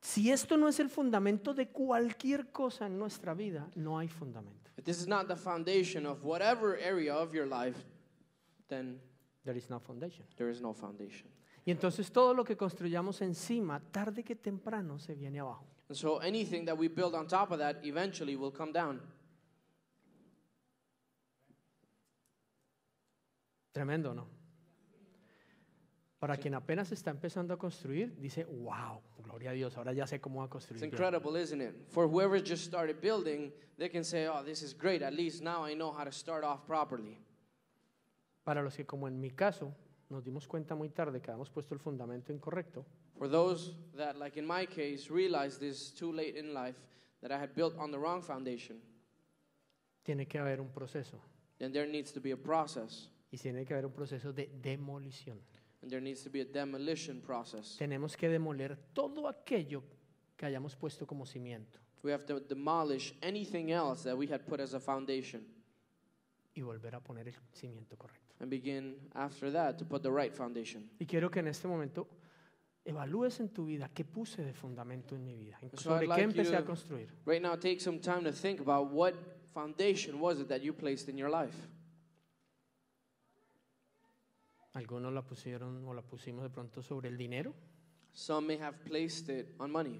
[SPEAKER 1] Si esto no es el fundamento de cualquier cosa en nuestra vida, no hay fundamento.
[SPEAKER 2] If this is not the foundation of whatever area of your life, then there is no foundation. There is no foundation. Y
[SPEAKER 1] entonces todo lo que construyamos encima, tarde que temprano, se viene abajo.
[SPEAKER 2] And so anything that we build on top of that eventually will come down.
[SPEAKER 1] Tremendo, ¿no? Para quien apenas está empezando a construir, dice, wow, gloria a Dios, ahora ya sé cómo va a construir. It's incredible,
[SPEAKER 2] isn't it? For whoever just started building, they can say, oh, this is great, at least now I know how to start off properly.
[SPEAKER 1] Para los que, como en mi caso, nos dimos cuenta muy tarde que habíamos puesto el fundamento incorrecto,
[SPEAKER 2] For those that, like in my case, realized this too late in life, that I had built on the wrong foundation,
[SPEAKER 1] tiene que haber un proceso.
[SPEAKER 2] then there needs to be a process.
[SPEAKER 1] Y tiene que haber un proceso de demolición.
[SPEAKER 2] there needs to be a demolition process.
[SPEAKER 1] Tenemos que demoler todo aquello que hayamos puesto como cimiento
[SPEAKER 2] We have to demolish anything else that we had put as a foundation
[SPEAKER 1] y volver a poner el cimiento correcto.
[SPEAKER 2] and begin after that to put the right foundation.
[SPEAKER 1] Y quiero que en este momento evalúes en tu vida qué puse de fundamento en mi vida,
[SPEAKER 2] en- So i sobre like you empecé a to- construir. Right now, take some time to think about what foundation was it that you placed in your life.
[SPEAKER 1] Algunos la pusieron o la pusimos de pronto sobre el dinero.
[SPEAKER 2] Some may have placed it on money.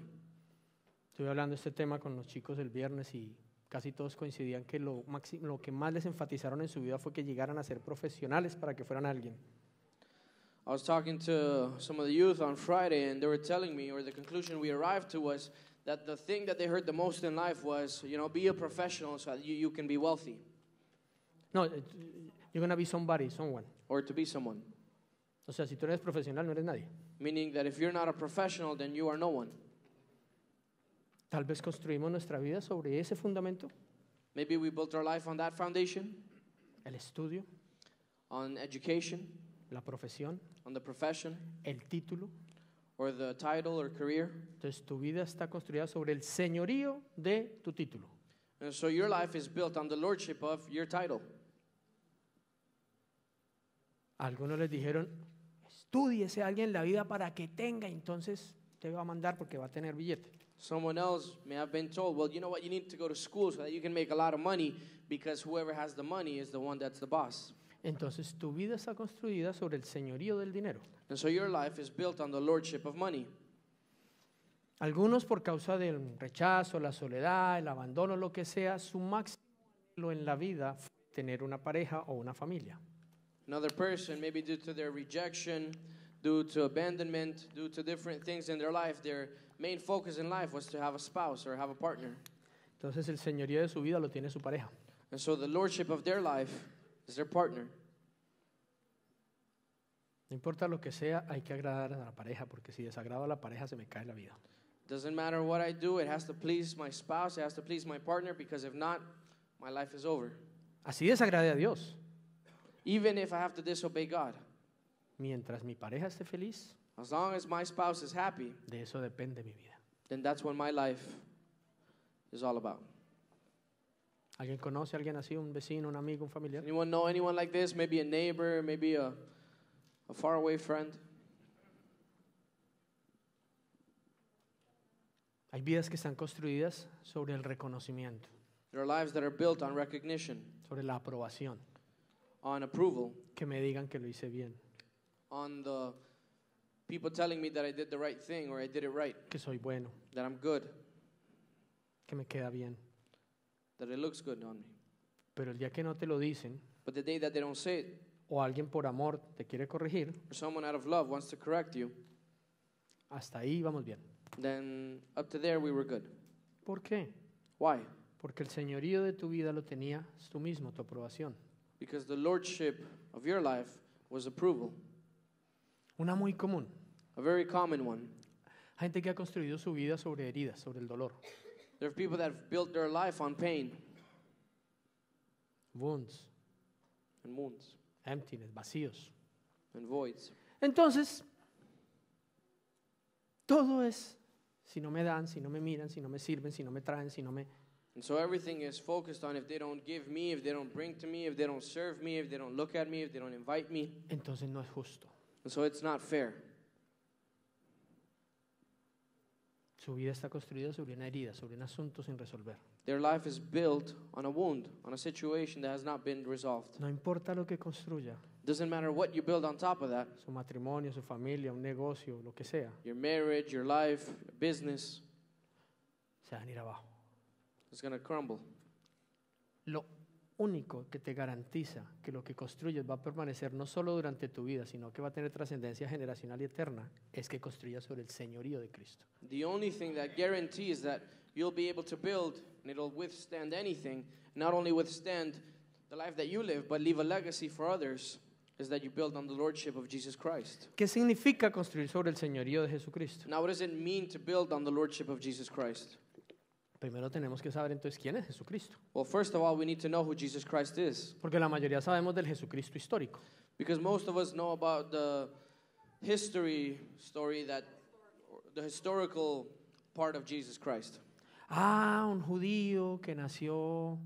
[SPEAKER 1] Estuve hablando este tema con los chicos el viernes y casi todos coincidían que lo, lo que más les enfatizaron en su vida fue que llegaran a ser profesionales para que fueran alguien.
[SPEAKER 2] I was talking to some of the youth on Friday and they were telling me or the conclusion we arrived to was that the thing that they heard the most in life was, you know, be a professional so that you, you can be wealthy.
[SPEAKER 1] No, eh, eh, you're going to be somebody, someone.
[SPEAKER 2] Or to be someone.
[SPEAKER 1] O sea, si tú no eres profesional, no eres nadie.
[SPEAKER 2] Meaning that if you're not a professional, then you are no one.
[SPEAKER 1] Tal vez construimos nuestra vida sobre ese fundamento,
[SPEAKER 2] Maybe we built our life on that foundation, el estudio, on education, la profesión, on the profession, el título. or the title or career. Entonces tu vida está
[SPEAKER 1] construida sobre el señorío de tu título.
[SPEAKER 2] And so your life is built on the lordship of your title.
[SPEAKER 1] Algunos les dijeron, Estudiese a alguien la vida para que tenga, entonces te va a mandar porque va a tener billete.
[SPEAKER 2] Someone else may have been told, well, you know what, you need to go to school so that you can make a lot of money because whoever has the money is the one that's the boss.
[SPEAKER 1] Entonces tu vida está construida sobre el señorío del
[SPEAKER 2] dinero. And so your life is built on the lordship of money.
[SPEAKER 1] Algunos por causa del rechazo, la soledad, el abandono, lo que sea, su máximo en la vida fue tener una pareja o una familia.
[SPEAKER 2] another person, maybe due to their rejection, due to abandonment, due to different things in their life, their main focus in life was to have a spouse or have a partner.
[SPEAKER 1] Entonces el señorío de su vida lo tiene su pareja.
[SPEAKER 2] And so the lordship of their life is their partner.
[SPEAKER 1] No importa lo que sea, hay que agradar a la pareja, porque si desagrado a la pareja se me cae la vida.
[SPEAKER 2] Doesn't matter what I do, it has to please my spouse, it has to please my partner, because if not, my life is over. Así desagrade a Dios. Even if I have to disobey God. Mientras mi pareja esté feliz, as long as my spouse is happy, de eso depende mi vida. Then that's what my life is all about.
[SPEAKER 1] ¿Alguien conoce a alguien así, un
[SPEAKER 2] vecino, un amigo, un familiar? Does anyone know anyone like this? Maybe a neighbor, maybe a, a faraway friend.
[SPEAKER 1] Hay vidas que están construidas sobre el reconocimiento.
[SPEAKER 2] There are lives that are built on recognition.
[SPEAKER 1] Sobre la aprobación.
[SPEAKER 2] on approval,
[SPEAKER 1] que me digan que lo hice bien,
[SPEAKER 2] on the people telling me that I did the right thing or I did it right, que soy bueno, that I'm good,
[SPEAKER 1] que me queda bien.
[SPEAKER 2] that it looks good on me.
[SPEAKER 1] Pero el día que no te lo dicen,
[SPEAKER 2] But the day that they don't say it,
[SPEAKER 1] o alguien por amor te quiere corregir,
[SPEAKER 2] or someone out of love wants to correct you,
[SPEAKER 1] hasta ahí vamos bien.
[SPEAKER 2] then up to there we were good. ¿Por qué? Why?
[SPEAKER 1] Porque el señorío de tu vida lo tenías tú mismo, tu aprobación.
[SPEAKER 2] Because the lordship of your life was approval.
[SPEAKER 1] Una muy común.
[SPEAKER 2] A very common one.
[SPEAKER 1] gente que ha construido su vida sobre heridas, sobre el dolor.
[SPEAKER 2] There are people that have built their life on pain Wounds, and wounds
[SPEAKER 1] emptiness, vacíos. and voids. Entonces, todo es si no me dan, si no me miran, si no me sirven, si no me traen, si no me
[SPEAKER 2] and so everything is focused on if they don't give me, if they don't bring to me, if they don't serve me, if they don't look at me, if they don't invite me.
[SPEAKER 1] Entonces no es justo.
[SPEAKER 2] And so it's not fair.
[SPEAKER 1] Su vida está construida sobre una herida, sobre un asunto sin resolver.
[SPEAKER 2] Their life is built on a wound, on a situation that has not been resolved.
[SPEAKER 1] No importa lo que construya.
[SPEAKER 2] Doesn't matter what you build on top of that. Su
[SPEAKER 1] matrimonio, su familia, un negocio, lo que sea.
[SPEAKER 2] Your marriage, your life, business. Se van a ir abajo. It's gonna crumble.
[SPEAKER 1] Lo único que te garantiza que lo que construyes va a permanecer no solo durante tu vida, sino que va a tener trascendencia generacional y eterna, es que construyas sobre el señorío de Cristo.
[SPEAKER 2] The only thing that guarantees that you'll be able to build and it'll withstand anything, not only withstand the life that you live, but leave a legacy for others. Is that you build on the lordship of Jesus Christ.
[SPEAKER 1] ¿Qué significa construir sobre el señorío de Jesucristo?
[SPEAKER 2] Now, what does it mean to build on the lordship of Jesus Christ?
[SPEAKER 1] Primero tenemos que saber entonces quién es Jesucristo.
[SPEAKER 2] Well, first of all, we need to know who Jesus Christ is Porque la mayoría sabemos del Jesucristo histórico. because most of us know about the history story that the historical part of Jesus Christ.
[SPEAKER 1] Ah, un judío que nació.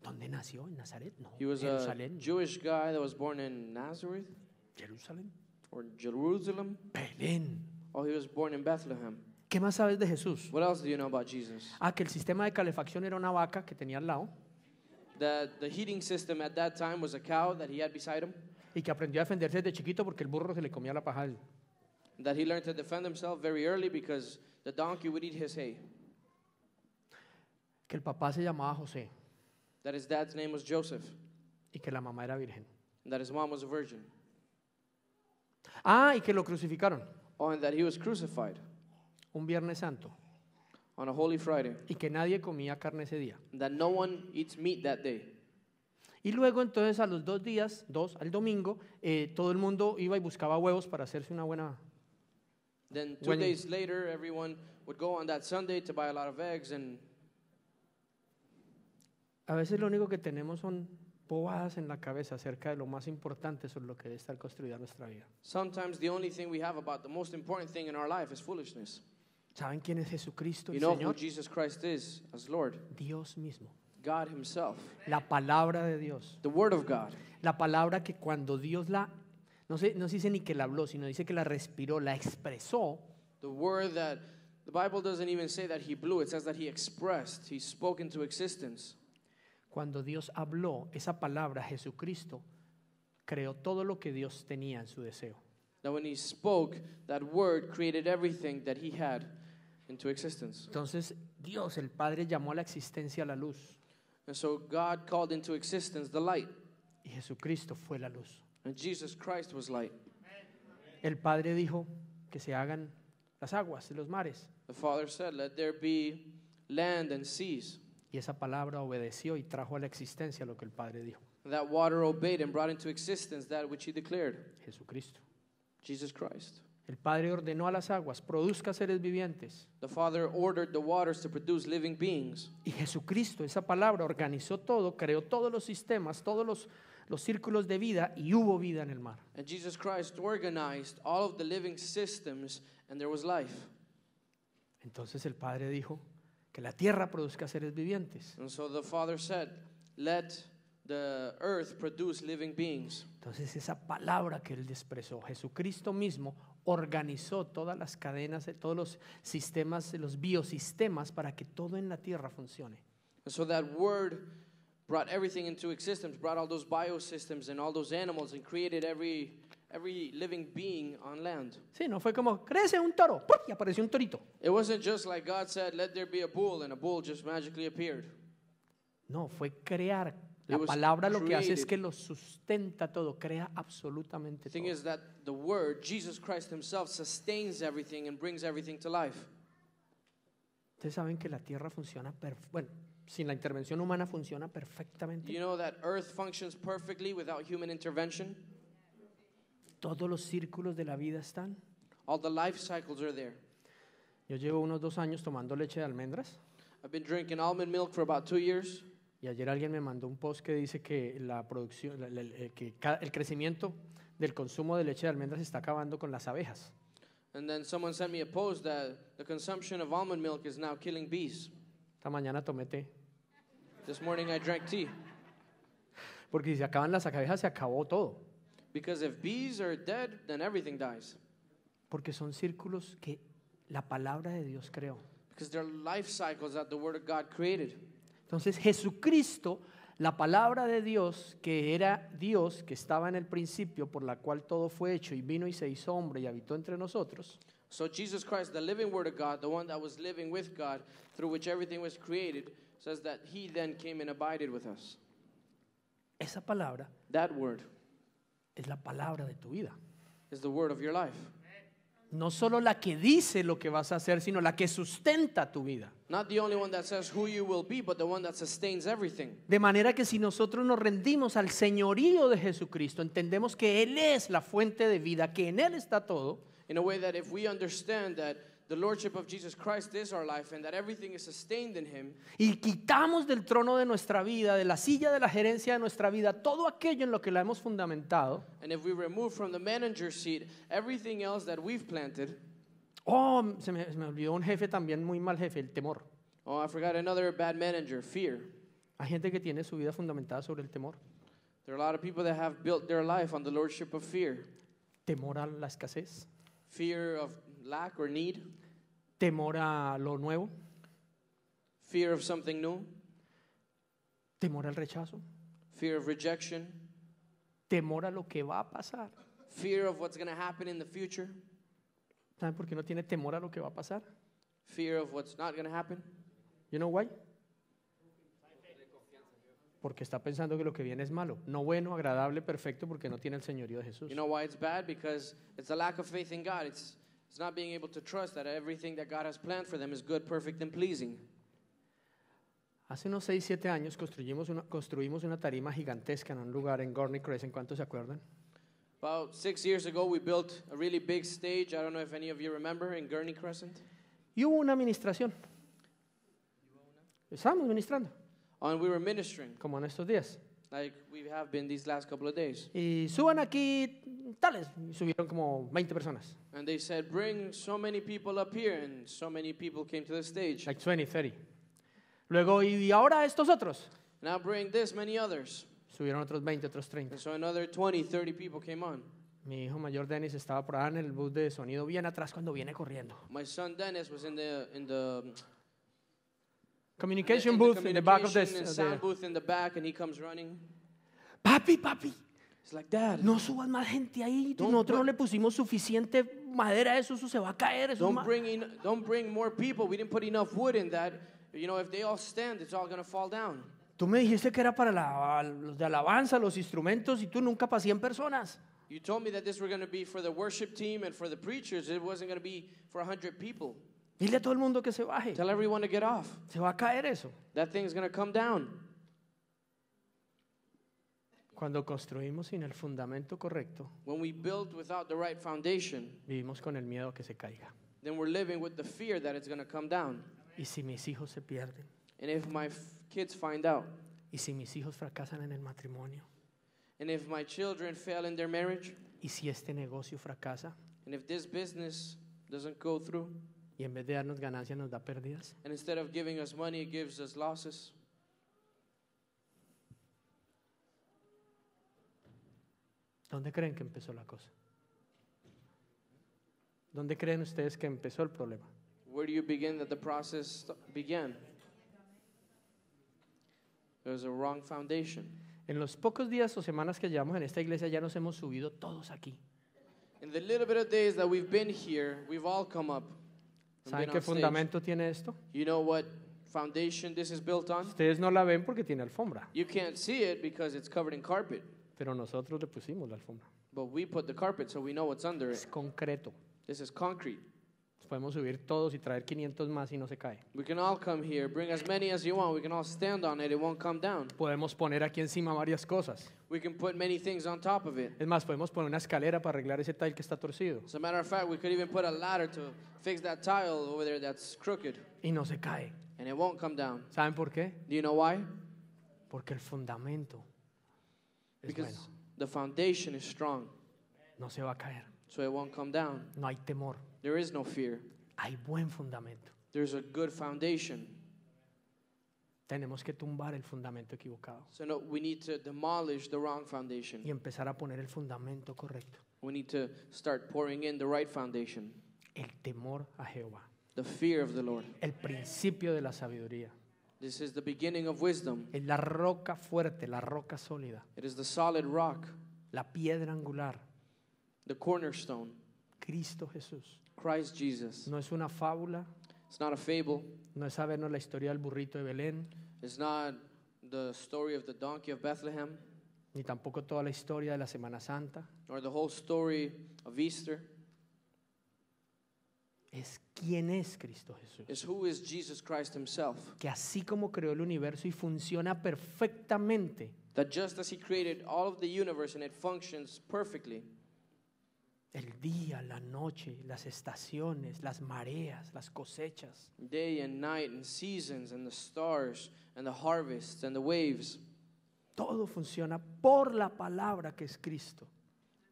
[SPEAKER 1] ¿Dónde nació? ¿En
[SPEAKER 2] Nazaret? No. He was a Jewish guy that was born in Nazareth Jerusalem, or Jerusalem. Belén. Oh, he was born in Bethlehem.
[SPEAKER 1] ¿Qué más sabes de Jesús?
[SPEAKER 2] What else do you know about Jesus?
[SPEAKER 1] Ah, que el sistema de calefacción era una vaca que tenía al lado
[SPEAKER 2] That the heating system at that time was a cow that he had beside him.
[SPEAKER 1] y que aprendió a defenderse desde chiquito porque el burro se le comía la paja
[SPEAKER 2] That he learned to defend himself very early because the donkey would eat his hay.
[SPEAKER 1] Que el papá se llamaba José
[SPEAKER 2] That his dad's name was Joseph.
[SPEAKER 1] y que la mamá era virgen.
[SPEAKER 2] that his mom was a virgin.
[SPEAKER 1] Ah, y que lo crucificaron. Oh, and that he was crucified un Viernes Santo. Y que nadie comía carne ese día. Y luego entonces a los dos días, dos al domingo, eh, todo el mundo iba y buscaba huevos para hacerse una buena. a veces lo único que tenemos son bobadas en la cabeza acerca de lo más importante sobre lo que debe estar construida nuestra vida. ¿Saben quién es Jesucristo You el who Señor?
[SPEAKER 2] Jesus Christ is as Lord.
[SPEAKER 1] Dios mismo.
[SPEAKER 2] God Himself.
[SPEAKER 1] La palabra de Dios. The Word of God. La palabra que cuando Dios la, no se, no se dice ni que la habló, sino dice que la respiró, la expresó,
[SPEAKER 2] The word that the Bible doesn't even say that he blew, it says that he expressed, he spoke into existence.
[SPEAKER 1] cuando Dios habló esa palabra, Jesucristo creó todo lo que Dios tenía en su deseo.
[SPEAKER 2] That when he spoke, that word created everything that he had into existence.
[SPEAKER 1] Entonces Dios, el Padre, llamó a la existencia la luz.
[SPEAKER 2] And so God called into existence the light.
[SPEAKER 1] Y Jesucristo fue la luz.
[SPEAKER 2] And Jesus Christ was light.
[SPEAKER 1] El Padre dijo que se hagan las aguas y los mares.
[SPEAKER 2] The Father said, "Let there be land and seas."
[SPEAKER 1] Y esa palabra obedeció y trajo a la existencia lo que el Padre
[SPEAKER 2] dijo. That water obeyed and brought into existence that which he declared. Jesucristo. Jesus Christ.
[SPEAKER 1] El Padre ordenó a las aguas, produzca seres vivientes. Y Jesucristo, esa palabra, organizó todo, creó todos los sistemas, todos los, los círculos de vida y hubo vida en el mar. Entonces el Padre dijo que la tierra produzca seres vivientes.
[SPEAKER 2] Entonces
[SPEAKER 1] esa palabra que él expresó, Jesucristo mismo organizó todas las cadenas, eh, todos los sistemas, eh, los biosistemas para que todo en la tierra funcione.
[SPEAKER 2] And so that word brought everything into existence, brought all those biosystems and all those animals and created every every living being on land.
[SPEAKER 1] Sí, no fue como crece un toro ¡pum! y apareció un torito.
[SPEAKER 2] It wasn't just like God said, let there be a bull and a bull just magically appeared.
[SPEAKER 1] No, fue crear la palabra lo que hace es que lo sustenta todo, crea absolutamente todo.
[SPEAKER 2] is that the word Jesus Christ himself sustains everything and brings everything to life.
[SPEAKER 1] Ustedes saben que la tierra funciona bueno, sin la intervención humana funciona perfectamente.
[SPEAKER 2] You know that earth functions perfectly without human intervention.
[SPEAKER 1] Todos los círculos de la vida están.
[SPEAKER 2] All the life cycles are there.
[SPEAKER 1] Yo llevo unos dos años tomando leche de almendras.
[SPEAKER 2] I've been drinking almond milk for about two years.
[SPEAKER 1] Y ayer alguien me mandó un post que dice que, la producción, eh, el crecimiento del consumo de leche de almendras está acabando con las abejas.
[SPEAKER 2] Esta
[SPEAKER 1] mañana tomé té. Porque si se acaban las abejas se acabó todo. Porque son círculos que la palabra de Dios creó.
[SPEAKER 2] life cycles that the word of God
[SPEAKER 1] entonces Jesucristo, la palabra de Dios, que era Dios, que estaba en el principio, por la cual todo fue hecho y vino y se hizo hombre y habitó entre nosotros.
[SPEAKER 2] So Jesus Christ, the living word of God, the one that was living with God, through which everything was created, says that he then came and abided with us. Esa palabra that
[SPEAKER 1] word es la palabra de tu vida.
[SPEAKER 2] Is the word of your life
[SPEAKER 1] no solo la que dice lo que vas a hacer, sino la que sustenta tu vida. De manera que si nosotros nos
[SPEAKER 2] rendimos al
[SPEAKER 1] señorío de Jesucristo, entendemos que él es la fuente de vida, que en él está todo.
[SPEAKER 2] In a way that if we understand that the lordship of Jesus Christ is our life and that everything is sustained in him.
[SPEAKER 1] Y quitamos del trono de nuestra vida, de la silla de la gerencia de nuestra vida, todo aquello en lo que la hemos fundamentado.
[SPEAKER 2] And if we remove from the manager seat everything else that we've planted.
[SPEAKER 1] Oh, se me, se me olvidó un jefe también muy mal jefe, el temor.
[SPEAKER 2] Oh, I forgot another bad manager, fear.
[SPEAKER 1] Hay gente que tiene su vida fundamentada sobre el temor.
[SPEAKER 2] There are a lot of people that have built their life on the lordship of fear. Temor a la escasez. Fear of lack or need,
[SPEAKER 1] temor a lo nuevo,
[SPEAKER 2] fear of something new,
[SPEAKER 1] temor al rechazo,
[SPEAKER 2] fear of rejection,
[SPEAKER 1] temor a lo que va a pasar.
[SPEAKER 2] Fear of what's going to happen in the future.
[SPEAKER 1] ¿Saben por qué no tiene temor a lo que va a pasar?
[SPEAKER 2] Fear of what's not going to happen.
[SPEAKER 1] You know why? Porque está pensando que lo que viene es malo, no bueno, agradable, perfecto, porque no tiene el señorío de Jesús. You
[SPEAKER 2] know why it's bad? Because it's a lack of faith in God. It's It's not being able to trust that everything that God has planned for them is good, perfect, and pleasing.
[SPEAKER 1] Hace unos 6, 7 años construimos una, construimos una tarima gigantesca en un lugar en Gorney Crescent, ¿cuántos se acuerdan?
[SPEAKER 2] About six years ago, we built a really big stage. I don't know if any of you remember in Gurney Crescent.
[SPEAKER 1] Y hubo una administración. Estábamos ministrando.
[SPEAKER 2] Oh, and we were ministering,
[SPEAKER 1] Como en estos días.
[SPEAKER 2] Like we have been these last couple of days.
[SPEAKER 1] Y suban aquí tales. Y subieron como 20 personas.
[SPEAKER 2] And they said, bring so many people up here. And so many people came to the stage. Like 20, 30.
[SPEAKER 1] Luego, y ahora estos otros.
[SPEAKER 2] Now bring this many others.
[SPEAKER 1] Subieron otros 20, otros 30.
[SPEAKER 2] And so another 20, 30 people came on.
[SPEAKER 1] Mi hijo mayor Dennis estaba por ahí en el bus de sonido bien atrás cuando viene corriendo.
[SPEAKER 2] My son Dennis was in the in the
[SPEAKER 1] communication booth in the back of this. Uh,
[SPEAKER 2] booth in the back, and he comes running.
[SPEAKER 1] Papi, papi. It's like, Dad, no suban más gente ahí. Nosotros no le pusimos suficiente
[SPEAKER 2] madera a eso, eso se va a caer. Eso don't, bring in, don't bring more people. We didn't put enough wood in that. You know, if they all stand, it's all going to fall down.
[SPEAKER 1] Tú me dijiste que era para la, los de alabanza, los instrumentos, y tú nunca para 100 personas.
[SPEAKER 2] You told me that this were going to be for the worship team and for the preachers. It wasn't going to be for 100 people. Dile a todo el mundo que se baje. Tell everyone to get off. Se va a caer eso. That going to come down.
[SPEAKER 1] Cuando construimos sin el fundamento correcto,
[SPEAKER 2] When we build without the right foundation,
[SPEAKER 1] vivimos con el miedo que se caiga.
[SPEAKER 2] then we're living with the fear that it's going to come down.
[SPEAKER 1] Y si mis hijos se pierden,
[SPEAKER 2] And if my kids find out,
[SPEAKER 1] y si mis hijos fracasan en el matrimonio,
[SPEAKER 2] and if my children fail in their marriage,
[SPEAKER 1] y si este negocio fracasa,
[SPEAKER 2] and if this business doesn't go through,
[SPEAKER 1] Y en vez de darnos ganancias nos da pérdidas.
[SPEAKER 2] And instead of giving us money, it gives us losses.
[SPEAKER 1] ¿Dónde creen que empezó la cosa? ¿Dónde creen ustedes que empezó el problema?
[SPEAKER 2] Where do you begin that the process began? There's a wrong foundation.
[SPEAKER 1] En los pocos días o semanas que llevamos en esta iglesia ya nos hemos subido todos aquí.
[SPEAKER 2] In the little bit of days that we've been here, we've all come up. ¿Saben qué fundamento
[SPEAKER 1] tiene esto? Ustedes no la ven porque tiene alfombra,
[SPEAKER 2] You can't see it because it's
[SPEAKER 1] pero nosotros le pusimos la alfombra.
[SPEAKER 2] But we put the carpet so Es
[SPEAKER 1] concreto podemos subir todos y traer 500 más y no se cae.
[SPEAKER 2] We can all come here, bring as many as you want. We can all stand on it, it won't come down.
[SPEAKER 1] Podemos poner aquí encima varias cosas.
[SPEAKER 2] We can put many things on top of it.
[SPEAKER 1] Es más, podemos poner una escalera para arreglar ese tile que está torcido. As
[SPEAKER 2] a matter of fact, we could even put a ladder to fix that tile over there that's crooked. Y no se cae. And it won't come down.
[SPEAKER 1] ¿Saben por qué?
[SPEAKER 2] Do you know why? Porque el fundamento es Because bueno. the foundation is strong. No se va a caer. So it won't come down. No hay temor. There is no fear.
[SPEAKER 1] Hay buen fundamento.
[SPEAKER 2] There's a good foundation. Tenemos que tumbar el fundamento equivocado. So no, we need to demolish the wrong foundation. Y empezar
[SPEAKER 1] a poner el fundamento correcto.
[SPEAKER 2] We need to start pouring in the right foundation.
[SPEAKER 1] El temor a Jehová.
[SPEAKER 2] The fear of the Lord.
[SPEAKER 1] El principio de la sabiduría.
[SPEAKER 2] This is the beginning of wisdom.
[SPEAKER 1] Es la roca fuerte, la roca sólida.
[SPEAKER 2] It is the solid rock. La piedra angular. The cornerstone.
[SPEAKER 1] Cristo Jesús.
[SPEAKER 2] Christ Jesus. No es una fábula. It's not a fable. No es
[SPEAKER 1] sabernos la historia del burrito de Belén.
[SPEAKER 2] It's not the story of the donkey of Bethlehem.
[SPEAKER 1] Ni tampoco toda la historia de la Semana Santa.
[SPEAKER 2] the whole story of Easter.
[SPEAKER 1] Es quién es Cristo Jesús. Is
[SPEAKER 2] who is Jesus Christ himself.
[SPEAKER 1] Que así como creó el universo y funciona perfectamente.
[SPEAKER 2] That just as he created all of the universe and it functions perfectly. El día,
[SPEAKER 1] la noche, las estaciones, las mareas, las cosechas.
[SPEAKER 2] Day and night and seasons and the stars and the harvests and the waves.
[SPEAKER 1] Todo funciona por la palabra que es Cristo.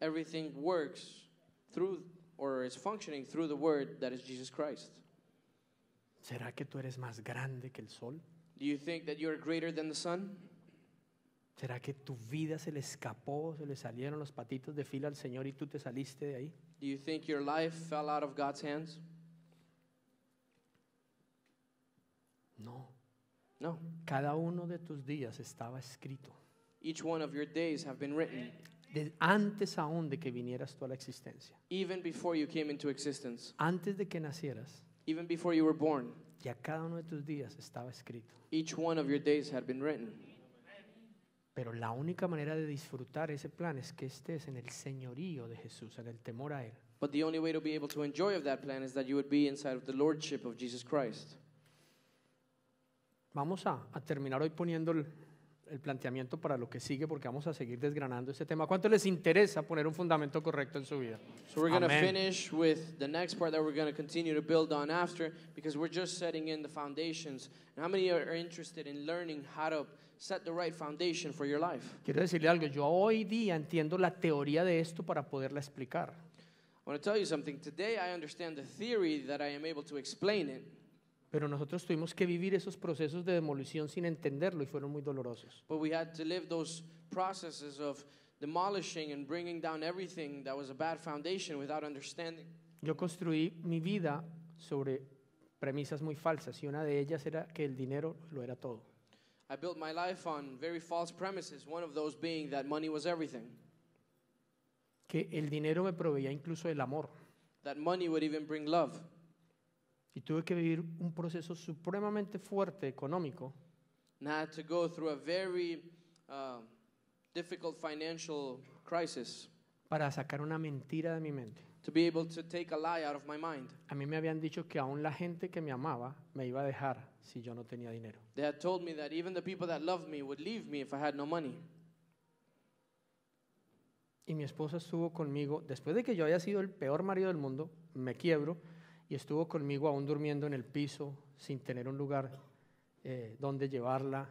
[SPEAKER 2] Everything works through or is functioning through the word that is Jesus Christ.
[SPEAKER 1] ¿Será que tú eres más grande que el sol?
[SPEAKER 2] Do you think that you are greater than the sun?
[SPEAKER 1] ¿Será que tu vida se le escapó, se le salieron los patitos de fila al Señor y tú te saliste de ahí?
[SPEAKER 2] Do you think your life fell out of God's hands? No.
[SPEAKER 1] No. Cada uno de tus días estaba escrito.
[SPEAKER 2] Each one of your days have been written.
[SPEAKER 1] antes aún de que vinieras tú a la existencia.
[SPEAKER 2] Even before you came into existence.
[SPEAKER 1] Antes de que nacieras.
[SPEAKER 2] Even before you were born. Ya cada uno de tus días estaba escrito. Each one of your days had been written.
[SPEAKER 1] Pero la única manera de disfrutar ese plan es que estés en el señorío de Jesús, en el temor a él.
[SPEAKER 2] But the only way to be able to enjoy of that plan is that you would be inside of the lordship of Jesus Christ.
[SPEAKER 1] Vamos a, a terminar hoy poniendo el, el planteamiento para lo que sigue porque vamos a seguir desgranando este tema. ¿Cuánto les interesa poner un fundamento correcto en su vida? So we're going to
[SPEAKER 2] finish with the next part that we're going to continue to build on after because we're just setting in the foundations. And how many are interested in learning how to set the right foundation for your life. Quiero
[SPEAKER 1] decirle algo, yo hoy día entiendo la teoría de esto para poderla explicar.
[SPEAKER 2] I want to tell you something. Today I understand the theory that I am able to explain it.
[SPEAKER 1] Pero nosotros tuvimos que vivir esos procesos de demolición sin entenderlo y fueron muy dolorosos.
[SPEAKER 2] But we had to live those processes of demolishing and bringing down everything that was a bad foundation without understanding.
[SPEAKER 1] Yo construí mi vida sobre premisas muy falsas y una de ellas era que el dinero lo era todo.
[SPEAKER 2] I built my life on very false premises, one of those being that money was everything.
[SPEAKER 1] Que el dinero me proveía incluso el amor.
[SPEAKER 2] That money would even bring love.
[SPEAKER 1] Y tuve que vivir un proceso supremamente fuerte económico.
[SPEAKER 2] And I had to go through a very uh, difficult financial crisis.
[SPEAKER 1] Para sacar una mentira de mi mente.
[SPEAKER 2] To be able to take a lie out of my mind.
[SPEAKER 1] A mí me habían dicho que aún la gente que me amaba me iba a dejar si yo no tenía dinero.
[SPEAKER 2] They had told me that even the people that loved me would leave me if I had no money.
[SPEAKER 1] Y mi esposa estuvo conmigo, después de que yo haya sido el peor marido del mundo, me quiebro, y estuvo conmigo aún durmiendo en el piso, sin tener un lugar eh, donde llevarla,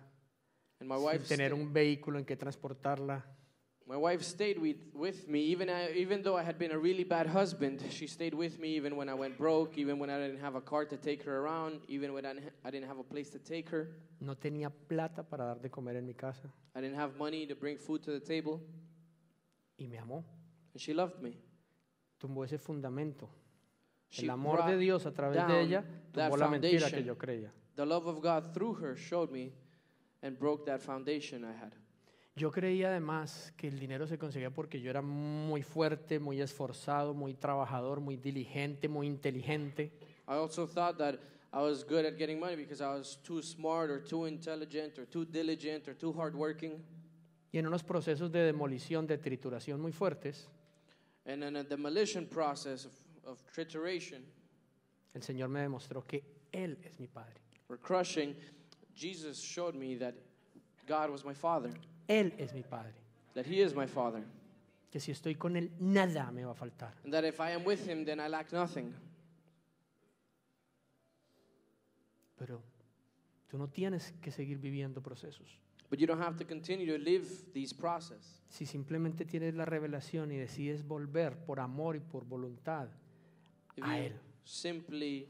[SPEAKER 2] sin tener un
[SPEAKER 1] vehículo en que transportarla.
[SPEAKER 2] My wife stayed with, with me, even, I, even though I had been a really bad husband. She stayed with me even when I went broke, even when I didn't have a car to take her around, even when I, didn't have a place to take her.
[SPEAKER 1] No tenía plata para dar de comer en mi casa.
[SPEAKER 2] I didn't have money to bring food to the table. Y me amó. And she loved me.
[SPEAKER 1] Tumbó ese fundamento. She El amor de Dios a través de ella tumbó la mentira que yo creía.
[SPEAKER 2] The love of God through her showed me and broke that foundation I had.
[SPEAKER 1] Yo creía además que el dinero se conseguía porque yo era muy fuerte, muy esforzado, muy trabajador, muy diligente, muy inteligente.
[SPEAKER 2] I also thought that I was good at getting money because I was too smart or too intelligent or too diligent or too hardworking.
[SPEAKER 1] Y en unos procesos de demolición, de trituración muy fuertes,
[SPEAKER 2] in a demolition process of, of trituration,
[SPEAKER 1] el Señor me demostró que él es mi
[SPEAKER 2] padre. or crushing, Jesus showed me that God was my father.
[SPEAKER 1] Él es mi Padre. Que si estoy con Él, nada me va a faltar. Pero tú no tienes que seguir viviendo procesos. Si simplemente tienes la revelación y decides volver por amor y por voluntad a él.
[SPEAKER 2] simply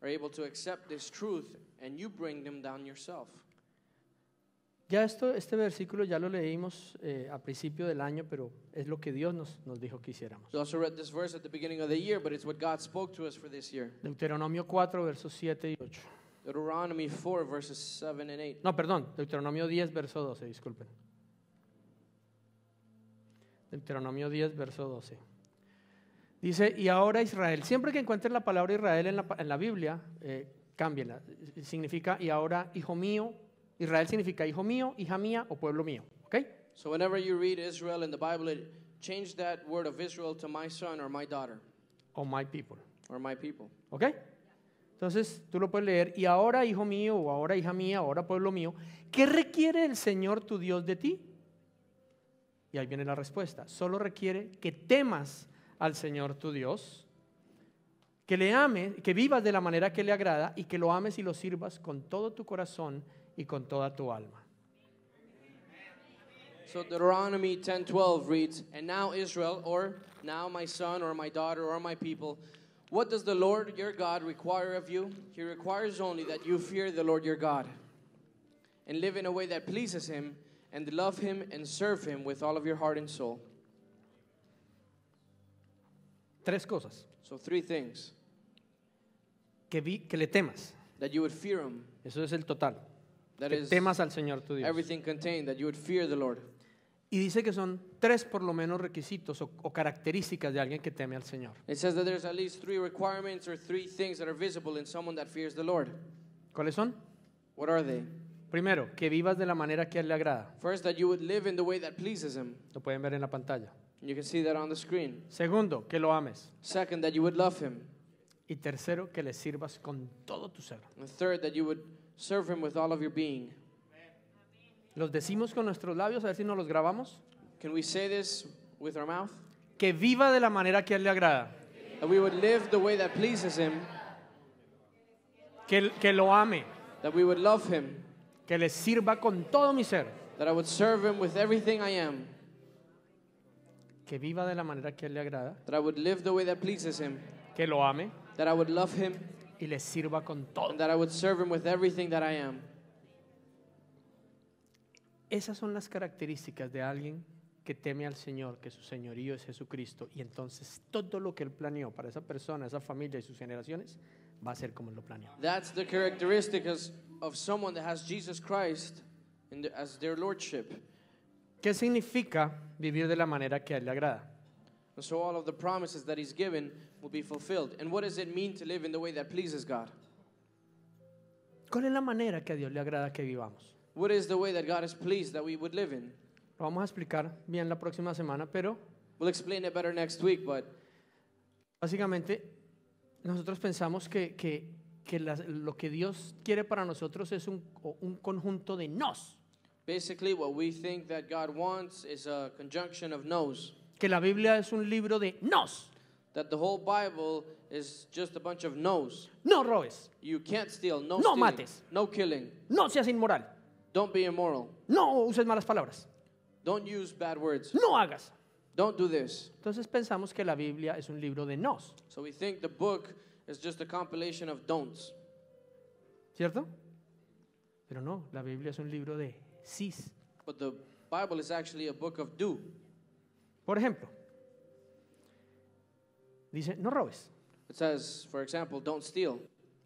[SPEAKER 2] are able to accept this truth and you bring them down yourself.
[SPEAKER 1] Ya esto, este versículo ya lo leímos eh, a principio del año, pero es lo que Dios nos, dijo que hiciéramos. Deuteronomio 4, versos 7 y 8.
[SPEAKER 2] Deuteronomy 4, verses 7 and 8.
[SPEAKER 1] No, perdón, Deuteronomio 10, verso 12, disculpen. Deuteronomio 10, verso 12. Dice, y ahora Israel, siempre que encuentres la palabra Israel en la, Biblia, eh, Significa, y ahora, hijo mío, Israel significa hijo mío, hija mía o pueblo mío. ¿ok?
[SPEAKER 2] So whenever you read Israel in the Bible, change that word of Israel to my son or my daughter.
[SPEAKER 1] Or my people. Or my people. Entonces tú lo puedes leer, y ahora hijo mío, o ahora hija mía, ahora pueblo mío, ¿qué requiere el Señor tu Dios de ti? Y ahí viene la respuesta, solo requiere que temas al Señor tu Dios, que le ames, que vivas de la manera que le agrada y que lo ames y lo sirvas con todo tu corazón y con toda tu alma.
[SPEAKER 2] So Deuteronomy 10:12 reads, "And now Israel, or now my son or my daughter or my people, what does the Lord your God require of you? He requires only that you fear the Lord your God and live in a way that pleases him and love him and serve him with all of your heart and soul." Tres cosas. So three things.
[SPEAKER 1] Que, vi, que le temas.
[SPEAKER 2] That you would fear him.
[SPEAKER 1] Eso es el total. That que temas al Señor tu Dios.
[SPEAKER 2] everything contained, that you would fear the Lord.
[SPEAKER 1] Y dice que son tres por lo menos requisitos o, o características de alguien que teme al Señor.
[SPEAKER 2] It says that there's at least three requirements or three things that are visible in someone that fears the Lord.
[SPEAKER 1] ¿Cuáles son? What are they? Primero, que vivas de la manera que a Él le agrada.
[SPEAKER 2] First, that you would live
[SPEAKER 1] in the way that pleases Him. Lo pueden ver en la pantalla. You can see that on the screen. Segundo, que lo ames. Second, that you would love Him. Y tercero, que le sirvas con todo tu ser.
[SPEAKER 2] And third, that you would Serve him with all of your being. ¿Los decimos con nuestros labios? A ver si nos los grabamos. Can we say this with our mouth?
[SPEAKER 1] Que viva de la manera que a él le agrada.
[SPEAKER 2] That we would live the way that pleases him. Que, que lo ame. That we would love him. Que le sirva con todo mi ser. That I would serve him with everything I am. Que viva de la manera que a él le agrada. That I would live the way that pleases him. Que lo ame. That I would love him y le sirva con todo. Esas son las características
[SPEAKER 1] de alguien que teme al Señor, que su señorío es Jesucristo, y entonces todo lo que él planeó para esa persona, esa familia y sus generaciones va a ser como él lo planeó.
[SPEAKER 2] That's the characteristics of someone that has Jesus Christ as their lordship.
[SPEAKER 1] ¿Qué significa vivir de la manera que a él le agrada?
[SPEAKER 2] And so all of the promises that He's given will be fulfilled. And what does it mean to live in the way that pleases God?
[SPEAKER 1] ¿Cuál es la manera que a Dios le agrada que vivamos?
[SPEAKER 2] What is the way that God is pleased that we would live in?
[SPEAKER 1] Lo vamos a explicar bien la próxima semana, pero
[SPEAKER 2] We'll explain it better next week, but
[SPEAKER 1] básicamente nosotros pensamos que, que, que lo que Dios quiere para nosotros es un, un conjunto de nos.
[SPEAKER 2] basically what we think that God wants is a conjunction of no's. que la Biblia es un libro de nos. That the whole Bible is just a bunch of no's. No robes. You can't steal. No, no stealing, mates. No killing. No seas inmoral. Don't be immoral. No uses malas palabras. Don't use bad words. No hagas. Don't do this. Entonces pensamos que la Biblia es un libro de nos. So we think the book is just a compilation of don'ts.
[SPEAKER 1] ¿Cierto? Pero no, la Biblia es un libro de sis.
[SPEAKER 2] But the Bible is actually a book of do.
[SPEAKER 1] Por ejemplo, dice, no robes.
[SPEAKER 2] It says, for example, don't steal.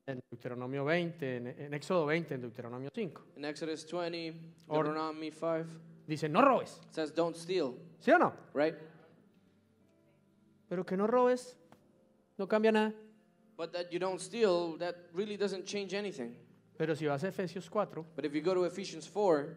[SPEAKER 1] En Deuteronomio 20, en, en Éxodo 20, en Deuteronomio 5.
[SPEAKER 2] In Exodus 20, Or, Deuteronomy 5.
[SPEAKER 1] Dice, no robes.
[SPEAKER 2] It says, don't steal. ¿Sí o no? Right?
[SPEAKER 1] Pero que no robes no cambia nada.
[SPEAKER 2] But that you don't steal, that really doesn't change anything.
[SPEAKER 1] Pero si vas a Efesios 4,
[SPEAKER 2] But if you go to Ephesians 4,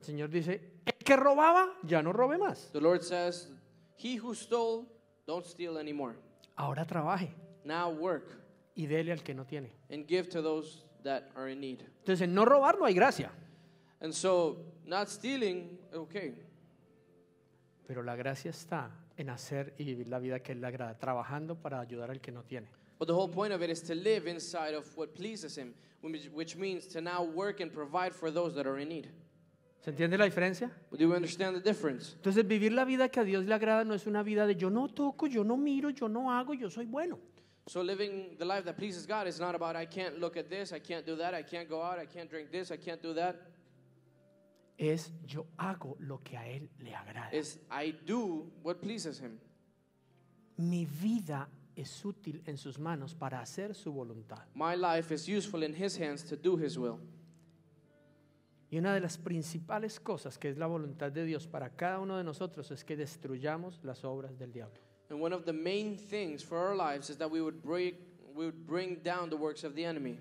[SPEAKER 2] el Señor dice, que robaba, ya no robe más. The Lord says, He who stole, don't steal anymore.
[SPEAKER 1] Ahora trabaje
[SPEAKER 2] Now work y dele al que no tiene. and give to those that are in need.
[SPEAKER 1] Entonces, no robar no hay gracia,
[SPEAKER 2] And so, not stealing, okay.
[SPEAKER 1] pero la gracia está en hacer y vivir la vida que Él le agrada, trabajando para ayudar al que no tiene.
[SPEAKER 2] But the whole point of it is to live inside of what pleases Him, which means to now work and provide for those that are in need. ¿Se entiende la diferencia? Do you understand the difference?
[SPEAKER 1] Entonces vivir la vida que a Dios le agrada no es una vida de yo no toco, yo no miro, yo no hago, yo soy bueno.
[SPEAKER 2] So living the life that pleases God is not about I can't look at this, I can't do that, I can't go out, I can't drink this, I can't do that.
[SPEAKER 1] Es yo hago lo que a él
[SPEAKER 2] le agrada. Is I do what pleases him.
[SPEAKER 1] Mi vida es útil en sus manos para hacer su voluntad.
[SPEAKER 2] My life is useful in his hands to do his will.
[SPEAKER 1] Y una de las principales cosas que es la voluntad de Dios para cada uno de nosotros es que destruyamos las obras del diablo.
[SPEAKER 2] And one of the main things for our lives is that we would bring down the works of the enemy.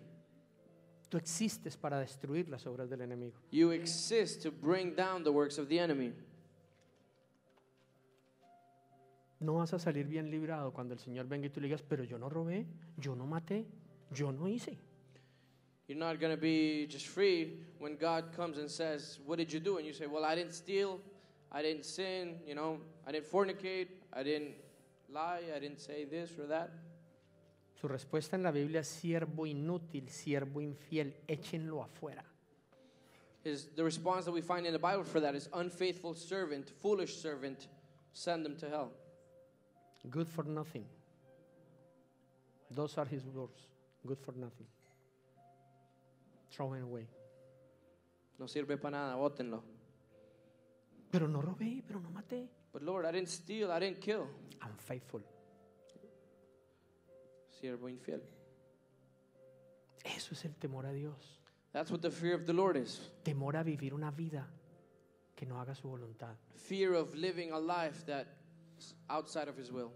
[SPEAKER 1] Tú existes para destruir las obras del enemigo.
[SPEAKER 2] You exist to bring down the works of the enemy.
[SPEAKER 1] No vas a salir bien librado cuando el Señor venga y tú le digas, pero yo no robé, yo no maté, yo no hice.
[SPEAKER 2] You're not going to be just free when God comes and says, What did you do? And you say, Well, I didn't steal. I didn't sin. You know, I didn't fornicate. I didn't lie. I didn't say this or that.
[SPEAKER 1] Su respuesta en la Biblia es siervo inútil, siervo infiel, échenlo afuera.
[SPEAKER 2] Is the response that we find in the Bible for that is unfaithful servant, foolish servant, send them to hell.
[SPEAKER 1] Good for nothing. Those are his words. Good for nothing. Throw it away.
[SPEAKER 2] No sirve para nada, bótenlo.
[SPEAKER 1] Pero no robé,
[SPEAKER 2] pero no maté. But Lord, I didn't steal, I didn't kill. I'm faithful. Siervo infiel.
[SPEAKER 1] Eso es el temor a Dios.
[SPEAKER 2] That's what the fear of the Lord is.
[SPEAKER 1] Temor a vivir una vida que no haga su voluntad.
[SPEAKER 2] Fear of living a life that's outside of his will.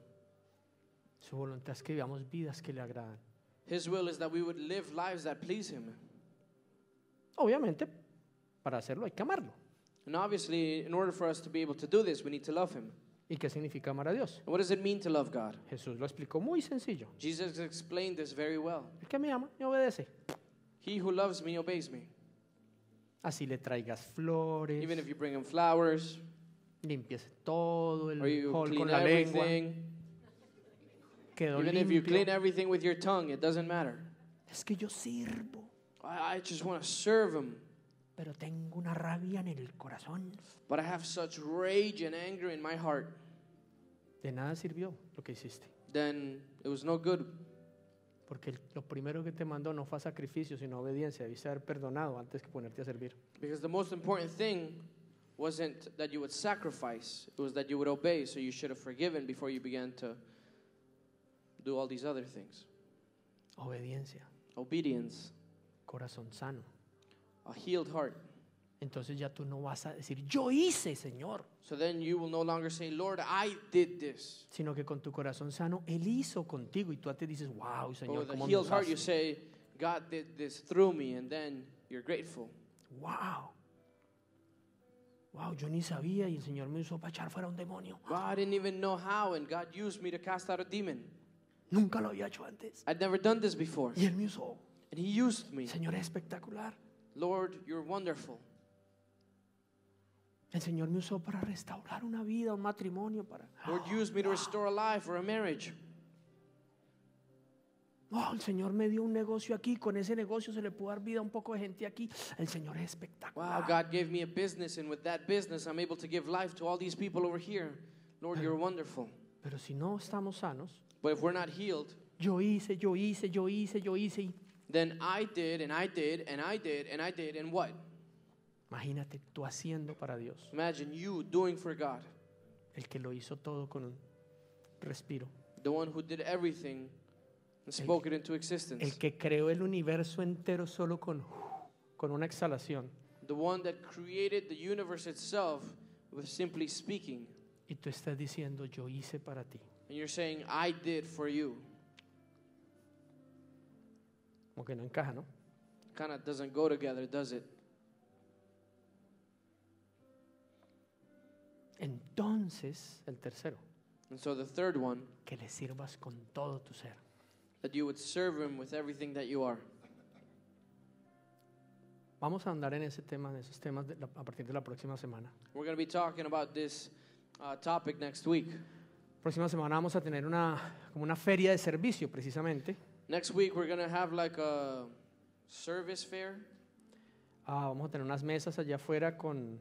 [SPEAKER 1] Su voluntad es que vivamos vidas que le agradan.
[SPEAKER 2] His will is that we would live lives that please him.
[SPEAKER 1] Obviamente, para hacerlo hay que amarlo.
[SPEAKER 2] And obviously, in order for us to be able to do this, we need to love him.
[SPEAKER 1] ¿Y qué significa amar a Dios? what does it mean to love God? Jesús lo explicó muy sencillo.
[SPEAKER 2] Jesus explained this very well. El que me ama, me obedece. He who loves me obeys me.
[SPEAKER 1] Así le traigas flores. Even if you
[SPEAKER 2] bring him flowers. Limpies todo el or hall con la lengua. Quedó Even limpio. if you clean everything with your tongue, it doesn't matter. Es que yo sirvo. I, I just want to serve him.
[SPEAKER 1] Pero tengo una rabia en el corazón.
[SPEAKER 2] But I have such rage and anger in my heart. De nada sirvió lo que hiciste. Then it was no good.
[SPEAKER 1] Porque lo primero que te mandó no fue sacrificio, sino obediencia. Debiste haber perdonado antes que ponerte a servir.
[SPEAKER 2] Because the most important thing wasn't that you would sacrifice, it was that you would obey. So you should have forgiven before you began to do all these other things.
[SPEAKER 1] Obediencia.
[SPEAKER 2] Obedience.
[SPEAKER 1] corazón sano. A healed heart. Entonces ya tú no vas a decir, yo hice, Señor. So then you will no longer say, Lord, I did this. Sino que con tu corazón sano, Él hizo contigo y tú te dices, wow, oh, Señor, But with healed heart, you
[SPEAKER 2] say, God did this through me, and then you're grateful. Wow.
[SPEAKER 1] Wow, yo ni sabía y el Señor me usó para echar fuera un demonio. I
[SPEAKER 2] didn't even know how, and God used me to cast out a demon. Nunca lo había hecho antes. I'd never done this before. Y Él me usó. And he used me. Señor, es espectacular. Lord, you're wonderful.
[SPEAKER 1] El Señor me usó para restaurar una vida, un matrimonio, para.
[SPEAKER 2] Lord, use me to restore a life or a marriage.
[SPEAKER 1] Oh, el Señor me dio un negocio aquí, con
[SPEAKER 2] ese negocio se le pudo dar vida a un poco de gente aquí. El Señor es
[SPEAKER 1] espectacular.
[SPEAKER 2] Wow, God gave me a business and with that business I'm able to give life to all these people over here. Lord, you're wonderful.
[SPEAKER 1] Pero si no estamos sanos,
[SPEAKER 2] But if we're not healed,
[SPEAKER 1] yo hice, yo hice, yo hice, yo hice y
[SPEAKER 2] Then I did and I did and I did and I did and what?
[SPEAKER 1] Imagínate tú haciendo para Dios.
[SPEAKER 2] Imagine you doing for God.
[SPEAKER 1] El que lo hizo todo con un respiro.
[SPEAKER 2] The one who did everything and spoke el, it into existence. El
[SPEAKER 1] que creó el universo entero solo con con una exhalación.
[SPEAKER 2] The one that created the universe itself with simply speaking.
[SPEAKER 1] Y tú estás diciendo yo hice para ti.
[SPEAKER 2] And you're saying I did for you. Como que no encaja, ¿no? Kind of doesn't go together, does it?
[SPEAKER 1] Entonces, el tercero.
[SPEAKER 2] And so the third one, que le sirvas
[SPEAKER 1] con todo tu ser.
[SPEAKER 2] That you would serve him with everything that you are.
[SPEAKER 1] Vamos a andar en ese tema, en esos temas de la, a partir de la próxima semana.
[SPEAKER 2] We're going to be talking about this uh, topic next week.
[SPEAKER 1] Próxima semana vamos a tener una como una feria de servicio precisamente.
[SPEAKER 2] Next week we're gonna have like a service fair.
[SPEAKER 1] Ah, vamos a tener unas mesas allá afuera con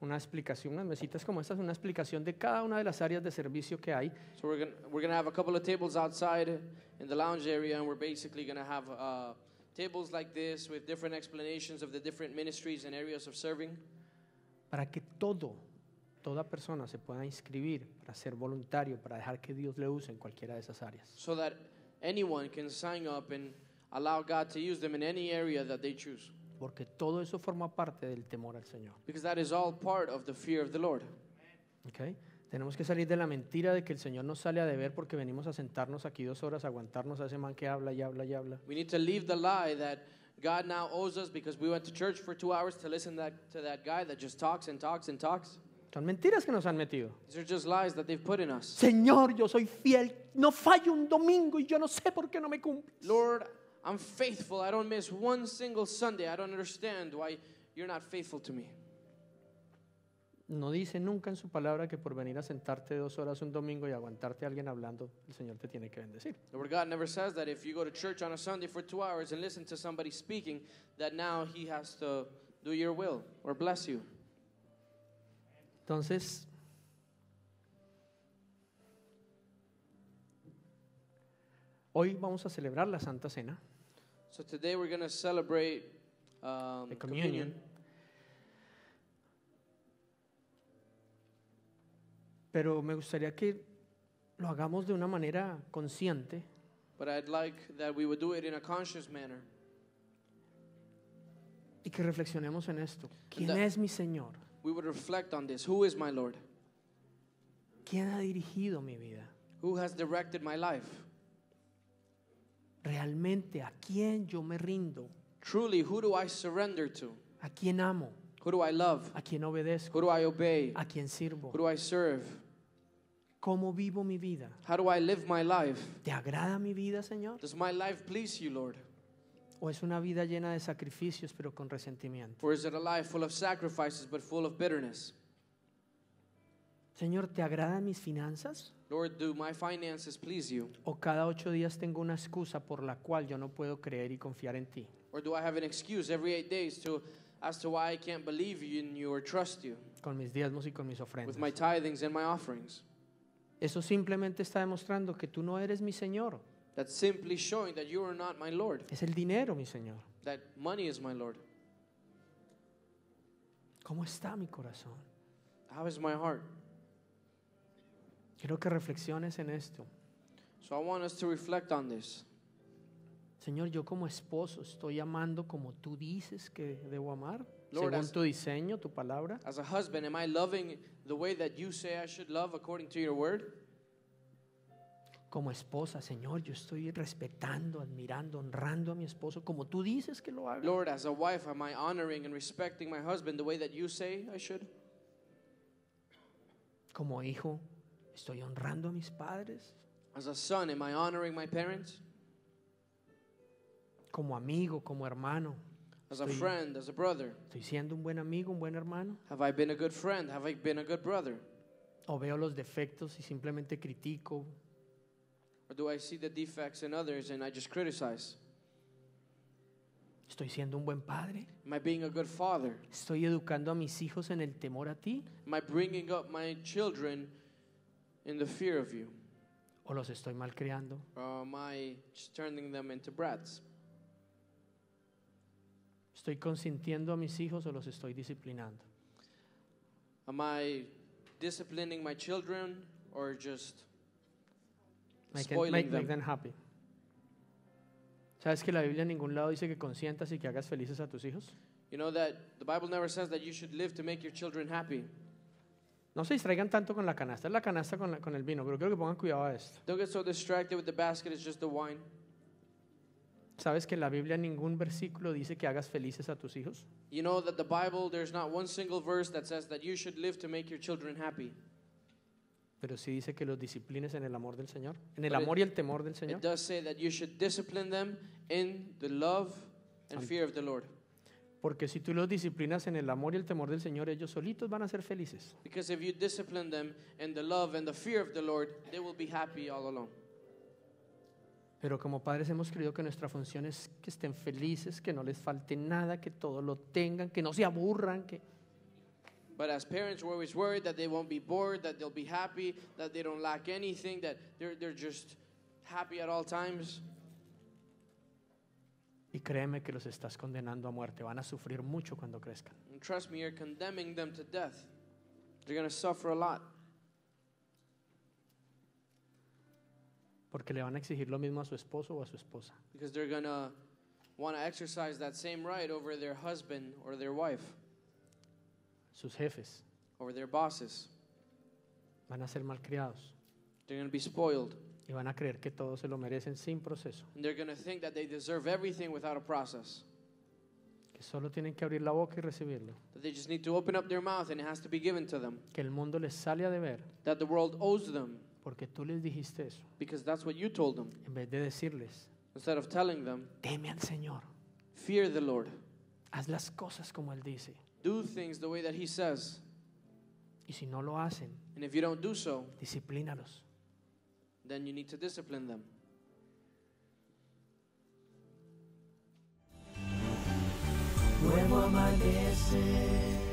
[SPEAKER 1] una explicación, unas mesitas como estas, una explicación de cada una de las áreas de servicio que hay.
[SPEAKER 2] So we're gonna we're gonna have a couple of tables outside in the lounge area, and we're basically gonna have uh, tables like this with different explanations of the different ministries and areas of serving.
[SPEAKER 1] Para que todo, toda persona se pueda inscribir para ser voluntario, para dejar que Dios le use en cualquiera de esas áreas.
[SPEAKER 2] So that anyone can sign up and allow God to use them in any area that they choose.
[SPEAKER 1] Porque todo eso forma parte del temor al Señor.
[SPEAKER 2] Because that is all part of the fear of the Lord.
[SPEAKER 1] Okay. Tenemos que salir de la mentira de que el Señor nos sale a deber porque venimos a sentarnos aquí dos horas, a aguantarnos a ese man que habla y habla y habla.
[SPEAKER 2] We need to leave the lie that God now owes us because we went to church for two hours to listen that, to that guy that just talks and talks and talks. Son mentiras que nos han metido. Señor,
[SPEAKER 1] yo soy fiel, no fallo un domingo y yo no sé por qué no me cumples.
[SPEAKER 2] Lord, I'm faithful. I don't miss one single Sunday. I don't understand why you're not faithful to me.
[SPEAKER 1] No dice nunca en su palabra que por venir a sentarte dos horas un domingo y aguantarte a alguien hablando, el Señor te tiene que bendecir.
[SPEAKER 2] The Word God never says that if you go to church on a Sunday for two hours and listen to somebody speaking, that now He has to do your will or bless you.
[SPEAKER 1] Entonces, hoy vamos a celebrar la Santa Cena.
[SPEAKER 2] So today we're going to celebrate um, the communion.
[SPEAKER 1] Pero me gustaría que lo hagamos de una manera consciente.
[SPEAKER 2] But I'd like that we would do it in a conscious manner.
[SPEAKER 1] Y que reflexionemos en esto. ¿Quién es mi Señor?
[SPEAKER 2] we would reflect on this. Who is my Lord?
[SPEAKER 1] ¿Quién ha dirigido mi vida?
[SPEAKER 2] Who has directed my life?
[SPEAKER 1] Realmente, ¿a quién yo me rindo? Truly, who do I surrender to? ¿A quién amo? Who do I love? ¿A quién obedezco?
[SPEAKER 2] Who do I obey? ¿A quién sirvo? Who do I serve? ¿Cómo vivo mi vida? How do I live my life? ¿Te agrada mi vida, Señor? Does my life please you, Lord? ¿O es una
[SPEAKER 1] vida llena de sacrificios pero con resentimiento?
[SPEAKER 2] Or is it a life full of sacrifices but full of bitterness?
[SPEAKER 1] Señor, ¿te agradan mis finanzas?
[SPEAKER 2] Lord, do my finances please you?
[SPEAKER 1] ¿O cada ocho días tengo una excusa por la cual yo no puedo creer y confiar en ti?
[SPEAKER 2] Or do I have an excuse every eight days to, as to why I can't believe in you or trust you?
[SPEAKER 1] Con mis diezmos y con mis ofrendas. With my
[SPEAKER 2] tithings and my offerings.
[SPEAKER 1] Eso simplemente está demostrando que tú no eres mi Señor.
[SPEAKER 2] That's simply showing that you are not my Lord.
[SPEAKER 1] Es el dinero, mi
[SPEAKER 2] Señor. That money is my Lord.
[SPEAKER 1] ¿Cómo está mi corazón?
[SPEAKER 2] How is my heart?
[SPEAKER 1] Quiero que reflexiones en esto.
[SPEAKER 2] So I want us to reflect on this.
[SPEAKER 1] Señor, yo como esposo estoy amando como tú dices que debo amar, Lord, según as, tu
[SPEAKER 2] diseño, tu palabra. As a husband, am I loving the way that you say I should love according to your word?
[SPEAKER 1] como esposa, Señor, yo estoy respetando, admirando, honrando a mi esposo como tú
[SPEAKER 2] dices que lo haga. Lord, as a wife, am I honoring and respecting my husband the way that you say I should?
[SPEAKER 1] Como hijo, estoy honrando a mis padres.
[SPEAKER 2] As a son, am I honoring my parents?
[SPEAKER 1] Como amigo, como hermano. As a friend, as a brother. Estoy siendo un buen amigo, un buen hermano.
[SPEAKER 2] Have I been a good friend? Have I been a good brother?
[SPEAKER 1] O veo los defectos y simplemente critico,
[SPEAKER 2] Or do I see the defects in others and I just criticize?
[SPEAKER 1] ¿Estoy siendo un buen padre?
[SPEAKER 2] Am I being a good father?
[SPEAKER 1] ¿Estoy educando a mis hijos en el temor
[SPEAKER 2] a ti? Am I bringing up my children in the fear of you?
[SPEAKER 1] ¿O los estoy malcriando?
[SPEAKER 2] Or am I turning them into brats?
[SPEAKER 1] ¿Estoy consintiendo a mis hijos o los estoy disciplinando?
[SPEAKER 2] Am I disciplining my children or just
[SPEAKER 1] make, it, make, them. make them happy. ¿Sabes que la Biblia en ningún lado dice que consientas y que hagas felices a tus hijos?
[SPEAKER 2] You know that the Bible never says that you should live to make your children happy.
[SPEAKER 1] No se distraigan tanto con la canasta, es la canasta con, la, con el vino, pero creo que pongan cuidado a esto.
[SPEAKER 2] Don't get so distracted with the basket, it's just the wine.
[SPEAKER 1] ¿Sabes que en la Biblia ningún versículo dice que hagas felices a tus hijos?
[SPEAKER 2] You know that the Bible there's not one single verse that says that you should live to make your children happy
[SPEAKER 1] pero sí dice que los disciplines en el amor del Señor, en el amor y el temor del Señor. Porque si tú los disciplinas en el amor y el temor del Señor, ellos solitos van a ser felices. Pero como padres hemos creído que nuestra función es que estén felices, que no les falte nada, que todo lo tengan, que no se aburran, que
[SPEAKER 2] But as parents, we're always worried that they won't be bored, that they'll be happy, that they don't lack anything, that they're, they're just happy at all times.
[SPEAKER 1] Y créeme que los estás condenando a muerte. Van a sufrir mucho cuando crezcan.
[SPEAKER 2] And trust me, you're condemning them to death. They're going to suffer a lot.
[SPEAKER 1] Porque le van a exigir lo mismo a su esposo o a su esposa.
[SPEAKER 2] Because they're going to want to exercise that same right over their husband or their wife.
[SPEAKER 1] sus jefes.
[SPEAKER 2] Over their bosses.
[SPEAKER 1] Van a ser malcriados.
[SPEAKER 2] They're going to be spoiled.
[SPEAKER 1] Y van a creer que todos se lo merecen sin proceso.
[SPEAKER 2] And they're going to think that they deserve everything without a process.
[SPEAKER 1] Que solo tienen que abrir la boca y recibirlo.
[SPEAKER 2] That they just need to open up their mouth and it has to be given to them.
[SPEAKER 1] Que el mundo les sale a deber.
[SPEAKER 2] That the world owes them.
[SPEAKER 1] Porque tú les dijiste eso.
[SPEAKER 2] Because that's what you told them.
[SPEAKER 1] En vez de decirles.
[SPEAKER 2] Instead of telling them. Teme al Señor. Fear the Lord.
[SPEAKER 1] Haz las cosas como él dice.
[SPEAKER 2] do things the way that he says. Y
[SPEAKER 1] si no lo hacen,
[SPEAKER 2] and if you don't do so, disciplínalos. Then you need to discipline them.
[SPEAKER 1] amanecer.